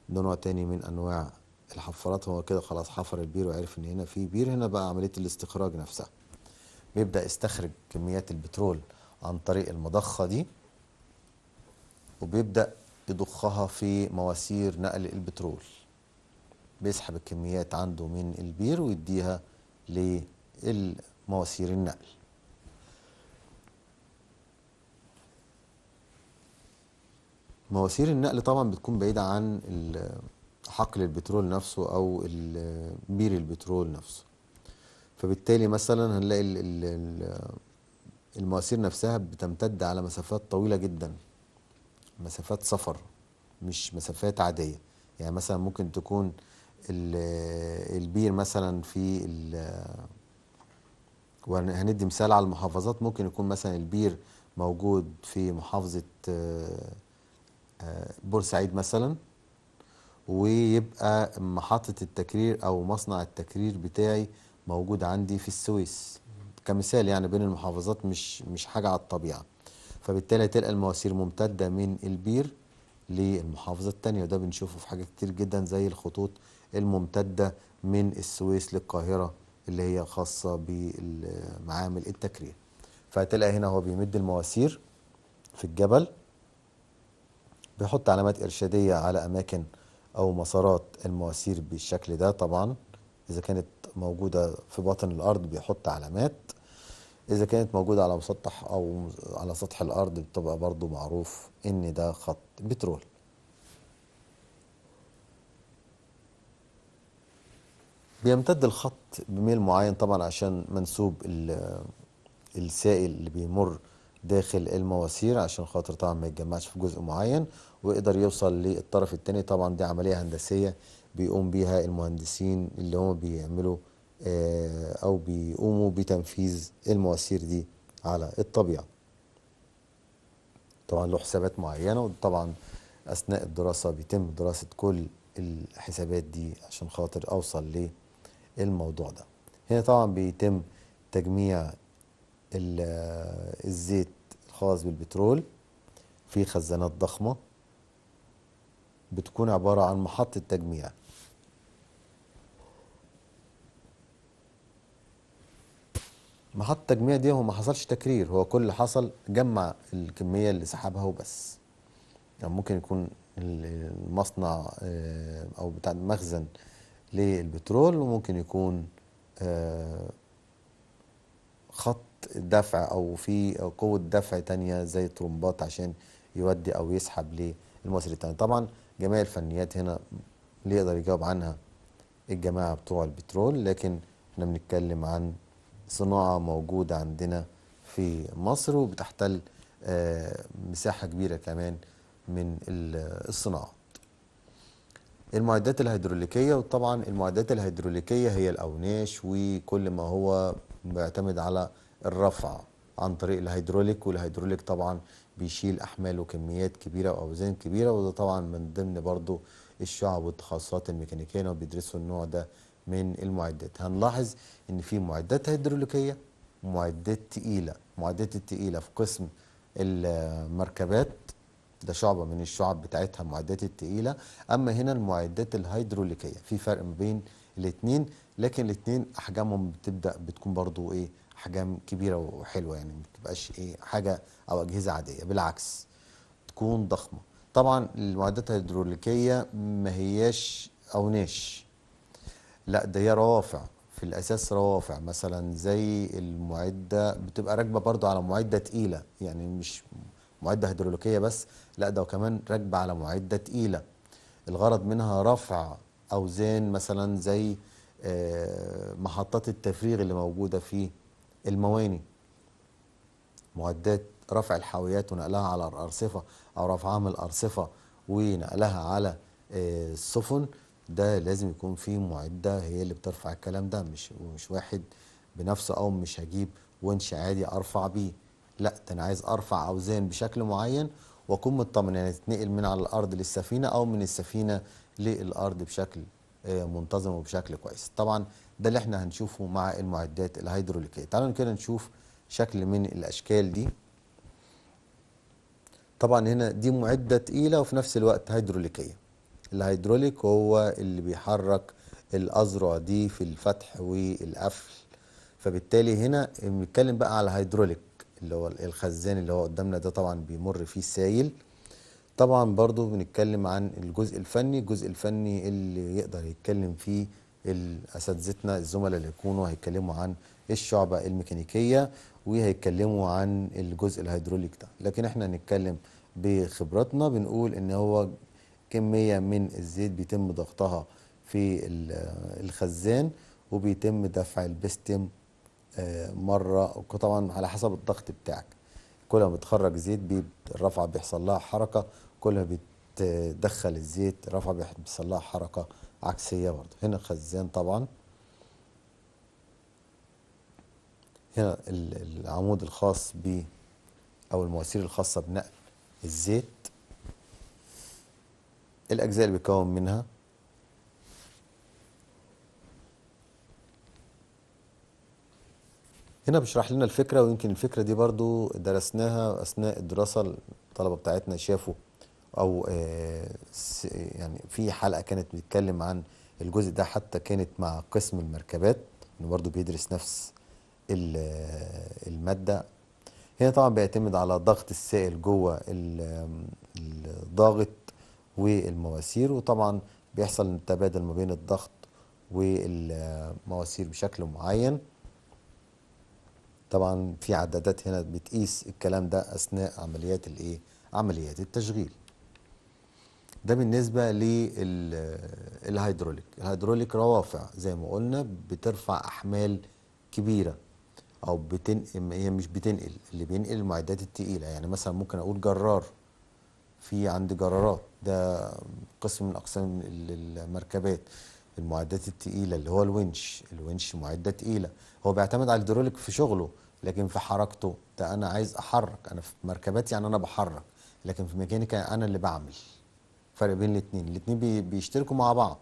ده نوع تاني من أنواع الحفارات هو كده خلاص حفر البير وعرف ان هنا في بير هنا بقى عمليه الاستخراج نفسها بيبدا يستخرج كميات البترول عن طريق المضخه دي وبيبدا يضخها في مواسير نقل البترول بيسحب الكميات عنده من البير ويديها للمواسير النقل مواسير النقل طبعا بتكون بعيدة عن حقل البترول نفسه أو بير البترول نفسه فبالتالي مثلا هنلاقي المواسير نفسها بتمتد على مسافات طويلة جدا مسافات سفر مش مسافات عادية يعني مثلا ممكن تكون آه، البير مثلا في آه، وهندي مثال على المحافظات ممكن يكون مثلا البير موجود في محافظة آه، بورسعيد مثلا ويبقى محطة التكرير أو مصنع التكرير بتاعي موجود عندي في السويس كمثال يعني بين المحافظات مش مش حاجة على الطبيعة فبالتالي تلقى المواسير ممتدة من البير للمحافظة التانية وده بنشوفه في حاجات كتير جدا زي الخطوط الممتدة من السويس للقاهرة اللي هي خاصة بمعامل التكرير فهتلقى هنا هو بيمد المواسير في الجبل بيحط علامات إرشادية على أماكن أو مسارات المواسير بالشكل ده طبعا إذا كانت موجودة في باطن الأرض بيحط علامات إذا كانت موجودة على مسطح أو على سطح الأرض بتبقى برضو معروف إن ده خط بترول بيمتد الخط بميل معين طبعا عشان منسوب السائل اللي بيمر داخل المواسير عشان خاطر طبعا ما يتجمعش في جزء معين ويقدر يوصل للطرف الثاني طبعا دي عملية هندسية بيقوم بيها المهندسين اللي هم بيعملوا آه، أو بيقوموا بتنفيذ المواسير دي على الطبيعة طبعا له حسابات معينة وطبعا أثناء الدراسة بيتم دراسة كل الحسابات دي عشان خاطر أوصل للموضوع ده هنا طبعا بيتم تجميع آه، الزيت الخاص بالبترول في خزانات ضخمة بتكون عبارة عن محطة تجميع محطة التجميع دي هو ما حصلش تكرير هو كل اللي حصل جمع الكمية اللي سحبها وبس يعني ممكن يكون المصنع آه، أو بتاع المخزن للبترول وممكن يكون آه، خط دفع أو في قوة دفع تانية زي ترمبات عشان يودي أو يسحب للمصري التاني طبعا جميع الفنيات هنا اللي يقدر يجاوب عنها الجماعة بتوع البترول لكن احنا بنتكلم عن صناعة موجودة عندنا في مصر وبتحتل آه، مساحة كبيرة كمان من الصناعة المعدات الهيدروليكية وطبعا المعدات الهيدروليكية هي الأوناش وكل ما هو بيعتمد على الرفع عن طريق الهيدروليك والهيدروليك طبعا بيشيل أحمال وكميات كبيرة وأوزان كبيرة وده طبعا من ضمن برضو الشعب والتخصصات الميكانيكية بيدرسوا النوع ده من المعدات هنلاحظ ان في معدات هيدروليكيه ومعدات تقيله معدات التقيله في قسم المركبات ده شعبه من الشعب بتاعتها المعدات التقيله اما هنا المعدات الهيدروليكيه في فرق ما بين الاثنين لكن الاثنين احجامهم بتبدا بتكون برضو ايه احجام كبيره وحلوه يعني ما بتبقاش ايه حاجه او اجهزه عاديه بالعكس تكون ضخمه طبعا المعدات الهيدروليكيه ما هياش او ناش لا ده هي روافع في الاساس روافع مثلا زي المعده بتبقى راكبه برضو على معده تقيله يعني مش معده هيدروليكيه بس لا ده وكمان راكبه على معده تقيله الغرض منها رفع اوزان مثلا زي آه، محطات التفريغ اللي موجوده في المواني معدات رفع الحاويات ونقلها على الارصفه او رفعها من الارصفه ونقلها على آه، السفن ده لازم يكون في معده هي اللي بترفع الكلام ده مش مش واحد بنفسه او مش هجيب ونش عادي ارفع بيه لا ده انا عايز ارفع اوزان بشكل معين واكون مطمن يعني تتنقل من على الارض للسفينه او من السفينه للارض بشكل آه، منتظم وبشكل كويس طبعا ده اللي احنا هنشوفه مع المعدات الهيدروليكيه تعالوا كده نشوف شكل من الاشكال دي طبعا هنا دي معده تقيله وفي نفس الوقت هيدروليكيه الهيدروليك هو اللي بيحرك الأذرع دي في الفتح والقفل فبالتالي هنا بنتكلم بقى على الهيدروليك اللي هو الخزان اللي هو قدامنا ده طبعا بيمر فيه السائل طبعا برضو بنتكلم عن الجزء الفني الجزء الفني اللي يقدر يتكلم فيه اساتذتنا الزملاء اللي يكونوا هيتكلموا عن الشعبة الميكانيكية وهيتكلموا عن الجزء الهيدروليك ده لكن احنا هنتكلم بخبراتنا بنقول ان هو كميه من الزيت بيتم ضغطها في الخزان وبيتم دفع البستم آه، مره طبعا على حسب الضغط بتاعك كل ما بتخرج زيت الرفعه بيحصل لها حركه كل ما بتدخل الزيت الرفعه بيحصل لها حركه عكسيه برضه هنا الخزان طبعا هنا العمود الخاص ب او المواسير الخاصه بنقل الزيت الأجزاء اللي بيتكون منها هنا بيشرح لنا الفكرة ويمكن الفكرة دي برضو درسناها أثناء الدراسة الطلبة بتاعتنا شافوا أو آه، يعني في حلقة كانت بتتكلم عن الجزء ده حتى كانت مع قسم المركبات إنه برضو بيدرس نفس آه، المادة هنا طبعا بيعتمد على ضغط السائل جوه الضاغط والمواسير وطبعا بيحصل تبادل ما بين الضغط والمواسير بشكل معين طبعا في عدادات هنا بتقيس الكلام ده اثناء عمليات الايه عمليات التشغيل ده بالنسبه للهيدروليك الهيدروليك روافع زي ما قلنا بترفع احمال كبيره او بتنقل هي مش بتنقل اللي بينقل المعدات التقيله يعني مثلا ممكن اقول جرار في عند جرارات ده قسم من اقسام المركبات المعدات التقيله اللي هو الونش الونش معده تقيله هو بيعتمد على الهيدروليك في شغله لكن في حركته ده انا عايز احرك انا في مركبات يعني انا بحرك لكن في ميكانيكا انا اللي بعمل فرق بين الاثنين الاثنين بيشتركوا مع بعض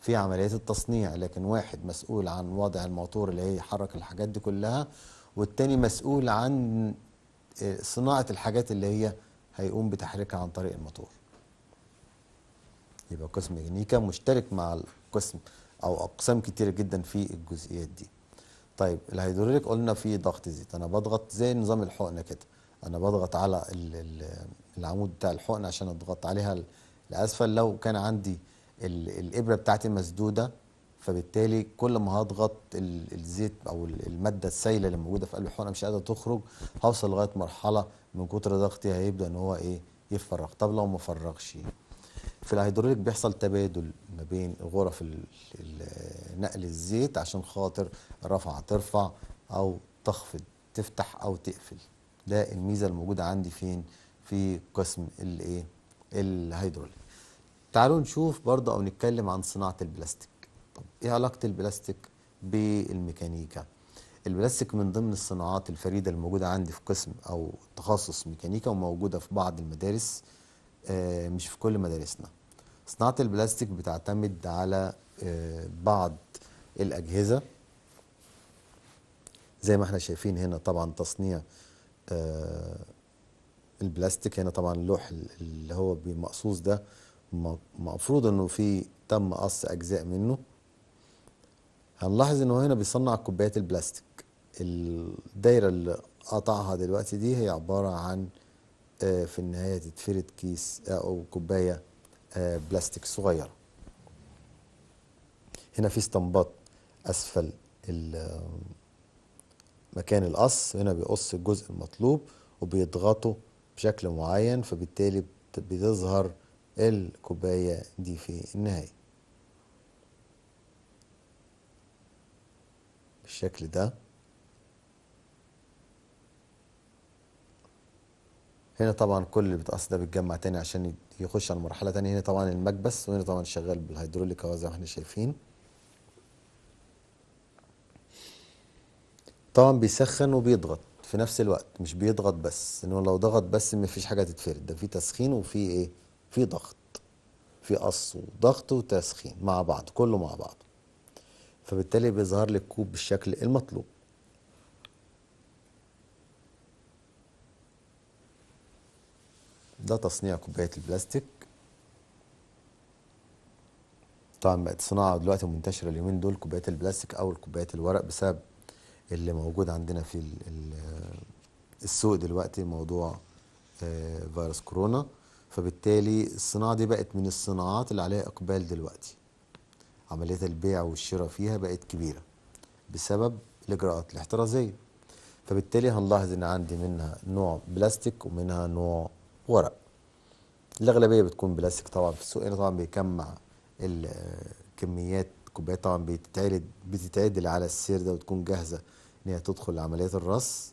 في عمليات التصنيع لكن واحد مسؤول عن وضع الموتور اللي هي يحرك الحاجات دي كلها والتاني مسؤول عن آه، صناعه الحاجات اللي هي هيقوم بتحريكها عن طريق الموتور يبقى قسم ميكانيكا مشترك مع القسم او اقسام كتير جدا في الجزئيات دي طيب الهيدروليك قلنا فيه ضغط زيت انا بضغط زي نظام الحقنه كده انا بضغط على العمود بتاع الحقنه عشان اضغط عليها لاسفل لو كان عندي الابره بتاعتي مسدوده فبالتالي كل ما هضغط الزيت او الماده السائله اللي موجوده في قلب الحقنه مش قادره تخرج هوصل لغايه مرحله من كتر ضغطي هيبدا ان هو ايه يفرغ طب لو ما فرغش في الهيدروليك بيحصل تبادل ما بين غرف نقل الزيت عشان خاطر رفع ترفع او تخفض تفتح او تقفل ده الميزه الموجوده عندي فين في قسم الايه الهيدروليك تعالوا نشوف برضه او نتكلم عن صناعه البلاستيك ايه علاقه البلاستيك بالميكانيكا البلاستيك من ضمن الصناعات الفريده الموجوده عندي في قسم او تخصص ميكانيكا وموجوده في بعض المدارس آه، مش في كل مدارسنا صناعه البلاستيك بتعتمد على آه، بعض الاجهزه زي ما احنا شايفين هنا طبعا تصنيع آه، البلاستيك هنا طبعا اللوح اللي هو بمقصوص ده المفروض انه في تم قص اجزاء منه هنلاحظ ان هو هنا بيصنع كوبايات البلاستيك الدايره اللي قطعها دلوقتي دي هي عباره عن آه، في النهايه تتفرد كيس آه، او كوبايه آه، بلاستيك صغيره هنا في استنباط اسفل مكان القص هنا بيقص الجزء المطلوب وبيضغطه بشكل معين فبالتالي بتظهر الكوبايه دي في النهايه بالشكل ده هنا طبعا كل اللي بتقص ده بيتجمع تاني عشان يخش على مرحله تانية هنا طبعا المكبس وهنا طبعا شغال بالهيدروليك اهو زي ما احنا شايفين طبعا بيسخن وبيضغط في نفس الوقت مش بيضغط بس انه لو ضغط بس مفيش حاجه تتفرد ده في تسخين وفي ايه في ضغط في قص وضغط وتسخين مع بعض كله مع بعض فبالتالي بيظهر لي الكوب بالشكل المطلوب ده تصنيع كوباية البلاستيك طبعا بقت صناعة دلوقتي منتشرة اليومين دول كوبايات البلاستيك أو كوبايات الورق بسبب اللي موجود عندنا في السوق دلوقتي موضوع آه، فيروس كورونا فبالتالي الصناعة دي بقت من الصناعات اللي عليها إقبال دلوقتي عملية البيع والشراء فيها بقت كبيرة بسبب الإجراءات الاحترازية فبالتالي هنلاحظ إن عندي منها نوع بلاستيك ومنها نوع ورق الأغلبية بتكون بلاستيك طبعا في السوق هنا يعني طبعا بيكمع الكميات كوبايات طبعا بتتعدل بتتعدل على السير ده وتكون جاهزة إن هي تدخل لعملية الرص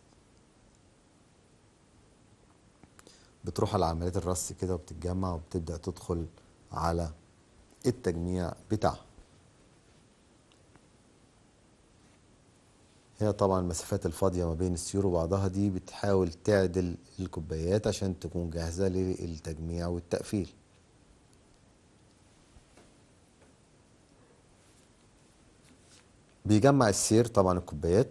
بتروح على عملية الرص كده وبتتجمع وبتبدأ تدخل على التجميع بتاعها هي طبعا المسافات الفاضية ما بين السيور وبعضها دي بتحاول تعدل الكوبايات عشان تكون جاهزة للتجميع والتقفيل بيجمع السير طبعا الكوبايات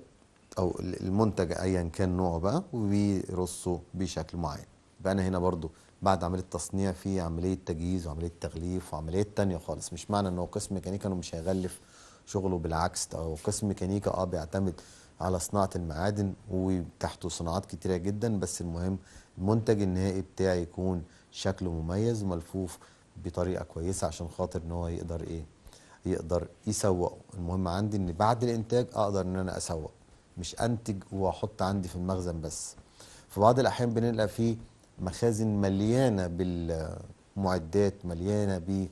او المنتج ايا كان نوعه بقى وبيرصه بشكل معين يبقى انا هنا برضو بعد عمليه تصنيع في عمليه تجهيز وعمليه تغليف وعمليه تانية خالص مش معنى ان هو قسم ميكانيكا انه مش هيغلف شغله بالعكس او قسم ميكانيكا اه بيعتمد على صناعه المعادن وتحته صناعات كتيره جدا بس المهم المنتج النهائي بتاعي يكون شكله مميز ملفوف بطريقه كويسه عشان خاطر ان هو يقدر ايه يقدر يسوقه المهم عندي ان بعد الانتاج اقدر ان انا اسوق مش انتج واحط عندي في المخزن بس في بعض الاحيان بنلقى فيه مخازن مليانه بالمعدات مليانه بيه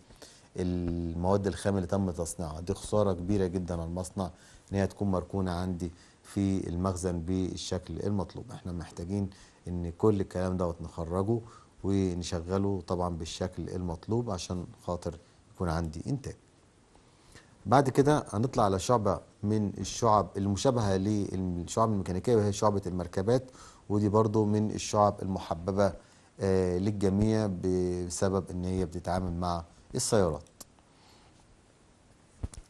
المواد الخام اللي تم تصنيعها دي خساره كبيره جدا على المصنع ان هي تكون مركونه عندي في المخزن بالشكل المطلوب احنا محتاجين ان كل الكلام دوت نخرجه ونشغله طبعا بالشكل المطلوب عشان خاطر يكون عندي انتاج بعد كده هنطلع على شعبة من الشعب المشابهة للشعب الميكانيكية وهي شعبة المركبات ودي برضو من الشعب المحببة آه، للجميع بسبب ان هي بتتعامل مع السيارات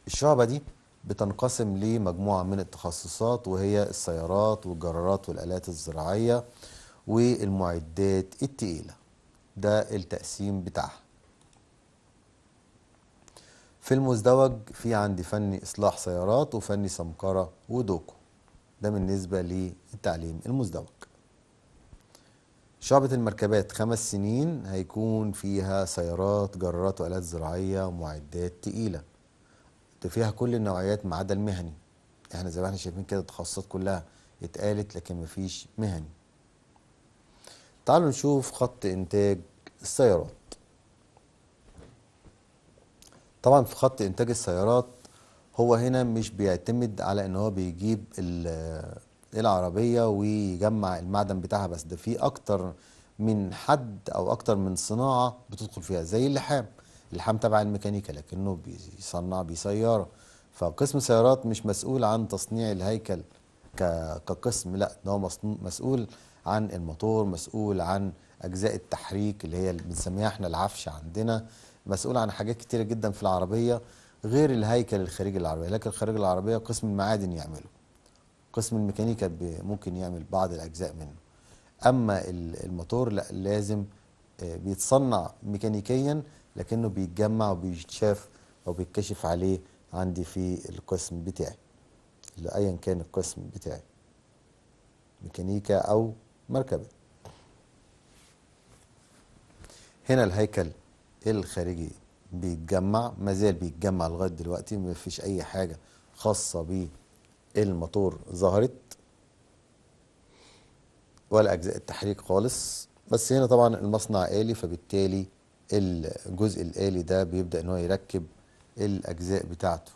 الشعبة دي بتنقسم لمجموعة من التخصصات وهي السيارات والجرارات والآلات الزراعية والمعدات التقيلة ده التقسيم بتاعها في المزدوج في عندي فني إصلاح سيارات وفني سمكرة ودوكو ده بالنسبة للتعليم المزدوج شعبة المركبات خمس سنين هيكون فيها سيارات جرارات وآلات زراعية ومعدات تقيلة فيها كل النوعيات ما عدا المهني احنا زي ما احنا شايفين كده التخصصات كلها اتقالت لكن مفيش مهني تعالوا نشوف خط انتاج السيارات طبعا في خط انتاج السيارات هو هنا مش بيعتمد على ان هو بيجيب العربية ويجمع المعدن بتاعها بس ده في أكتر من حد أو أكتر من صناعة بتدخل فيها زي اللحام اللحام تبع الميكانيكا لكنه بيصنع بسيارة فقسم السيارات مش مسؤول عن تصنيع الهيكل كقسم لا ده هو مسؤول عن الموتور مسؤول عن أجزاء التحريك اللي هي بنسميها احنا العفش عندنا مسؤول عن حاجات كتيرة جدا في العربية غير الهيكل الخارجي العربية لكن الخارجي العربية قسم المعادن يعمله قسم الميكانيكا ممكن يعمل بعض الأجزاء منه أما الموتور لا لازم آه، بيتصنع ميكانيكيا لكنه بيتجمع وبيتشاف وبيتكشف عليه عندي في القسم بتاعي ايا كان القسم بتاعي ميكانيكا أو مركبة هنا الهيكل الخارجي بيتجمع مازال بيتجمع لغاية دلوقتي مفيش أي حاجة خاصة بيه الموتور ظهرت ولا اجزاء التحريك خالص بس هنا طبعا المصنع آلي فبالتالي الجزء الآلي ده بيبدأ ان هو يركب الاجزاء بتاعته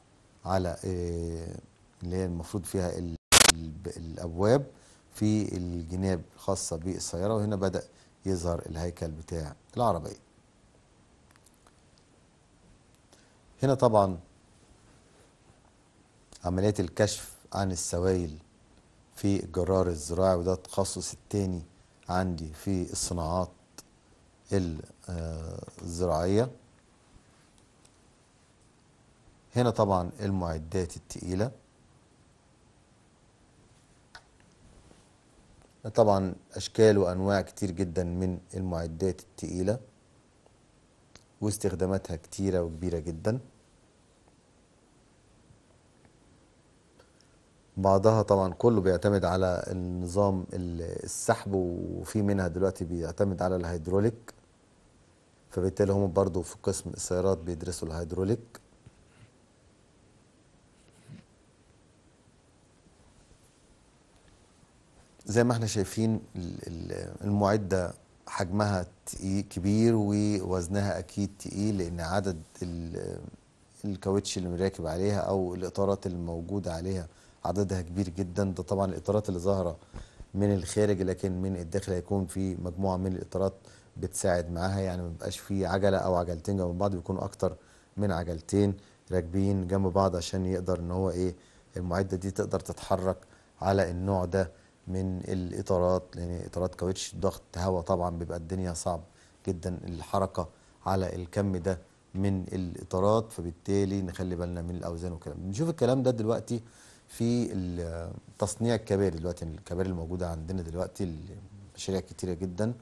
على آه، اللي هي المفروض فيها الابواب في الجناب الخاصة بالسيارة وهنا بدأ يظهر الهيكل بتاع العربية هنا طبعا عملية الكشف عن السوائل في الجرار الزراعي وده التخصص الثاني عندي في الصناعات الزراعية هنا طبعا المعدات التقيلة طبعا أشكال وأنواع كتير جدا من المعدات التقيلة واستخداماتها كتيرة وكبيرة جدا بعضها طبعا كله بيعتمد على النظام السحب وفي منها دلوقتي بيعتمد على الهيدروليك فبالتالي هم برضو في قسم السيارات بيدرسوا الهيدروليك زي ما احنا شايفين المعدة حجمها كبير ووزنها أكيد تقيل لأن عدد الكاوتش اللي راكب عليها أو الإطارات الموجودة عليها عددها كبير جدا ده طبعا الاطارات اللي ظاهره من الخارج لكن من الداخل هيكون في مجموعه من الاطارات بتساعد معاها يعني ما بيبقاش في عجله او عجلتين جنب بعض بيكونوا اكتر من عجلتين راكبين جنب بعض عشان يقدر ان هو ايه المعده دي تقدر تتحرك على النوع ده من الاطارات لان اطارات كاوتش ضغط هواء طبعا بيبقى الدنيا صعب جدا الحركه على الكم ده من الاطارات فبالتالي نخلي بالنا من الاوزان والكلام نشوف الكلام ده دلوقتي في تصنيع الكباري دلوقتي يعني الكباري الموجوده عندنا دلوقتي مشاريع كتيره جدا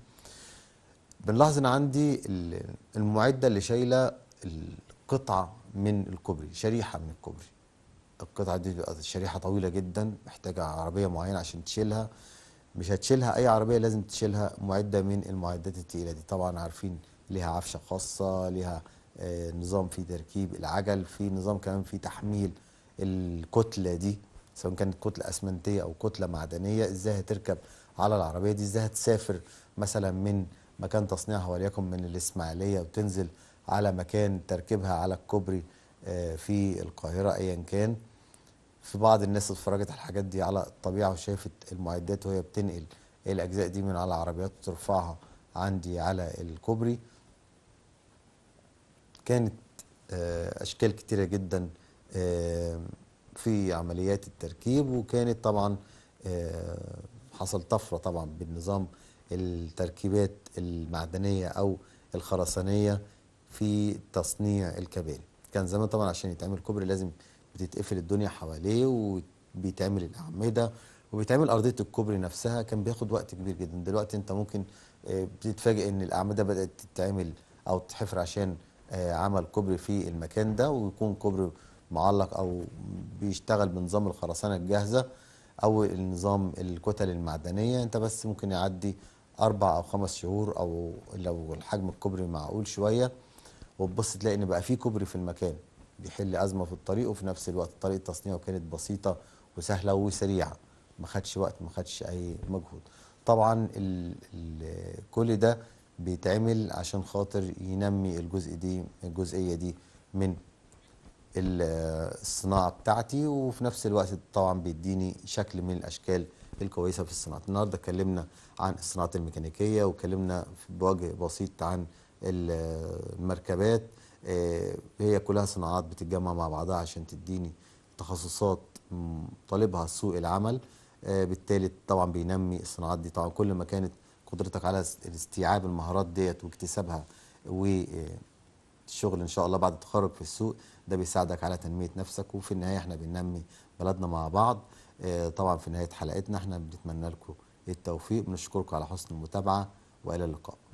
بنلاحظ ان عندي المعده اللي شايله القطعه من الكوبري شريحه من الكوبري القطعه دي شريحه طويله جدا محتاجه عربيه معينه عشان تشيلها مش هتشيلها اي عربيه لازم تشيلها معده من المعدات التقيله دي طبعا عارفين ليها عفشه خاصه ليها آه، نظام في تركيب العجل في نظام كمان في تحميل الكتله دي سواء كانت كتله اسمنتيه او كتله معدنيه ازاي هتركب على العربيه دي ازاي هتسافر مثلا من مكان تصنيعها وليكن من الاسماعيليه وتنزل على مكان تركيبها على الكوبري آه، في القاهره ايا كان في بعض الناس اتفرجت على الحاجات دي على الطبيعه وشافت المعدات وهي بتنقل الاجزاء دي من على عربيات وترفعها عندي على الكوبري كانت آه، اشكال كتيره جدا آه، في عمليات التركيب وكانت طبعا آه، حصل طفرة طبعا بالنظام التركيبات المعدنية أو الخرسانية في تصنيع الكباري كان زمان طبعا عشان يتعمل كوبري لازم بتتقفل الدنيا حواليه وبيتعمل الأعمدة وبيتعمل أرضية الكوبري نفسها كان بياخد وقت كبير جدا دلوقتي أنت ممكن آه، بتتفاجئ إن الأعمدة بدأت تتعمل أو تحفر عشان عمل كوبري في المكان ده ويكون كوبري معلق او بيشتغل بنظام الخرسانه الجاهزه او النظام الكتل المعدنيه انت بس ممكن يعدي اربع او خمس شهور او لو الحجم الكوبري معقول شويه وتبص تلاقي ان بقى في كوبري في المكان بيحل ازمه في الطريق وفي نفس الوقت طريقه تصنيعه كانت بسيطه وسهله وسريعه ما خدش وقت ما خدش اي مجهود طبعا الـ الـ كل ده بيتعمل عشان خاطر ينمي الجزء دي الجزئيه دي من الصناعه بتاعتي وفي نفس الوقت طبعا بيديني شكل من الاشكال الكويسه في الصناعه النهارده اتكلمنا عن الصناعة الميكانيكيه واتكلمنا بوجه بسيط عن المركبات آه، هي كلها صناعات بتتجمع مع بعضها عشان تديني تخصصات طالبها سوق العمل آه، بالتالي طبعا بينمي الصناعات دي طبعا كل ما كانت قدرتك على استيعاب المهارات ديت واكتسابها و الشغل ان شاء الله بعد التخرج في السوق ده بيساعدك على تنميه نفسك وفي النهايه احنا بننمي بلدنا مع بعض آه، طبعا في نهايه حلقتنا احنا بنتمنى لكم التوفيق بنشكركم على حسن المتابعه والى اللقاء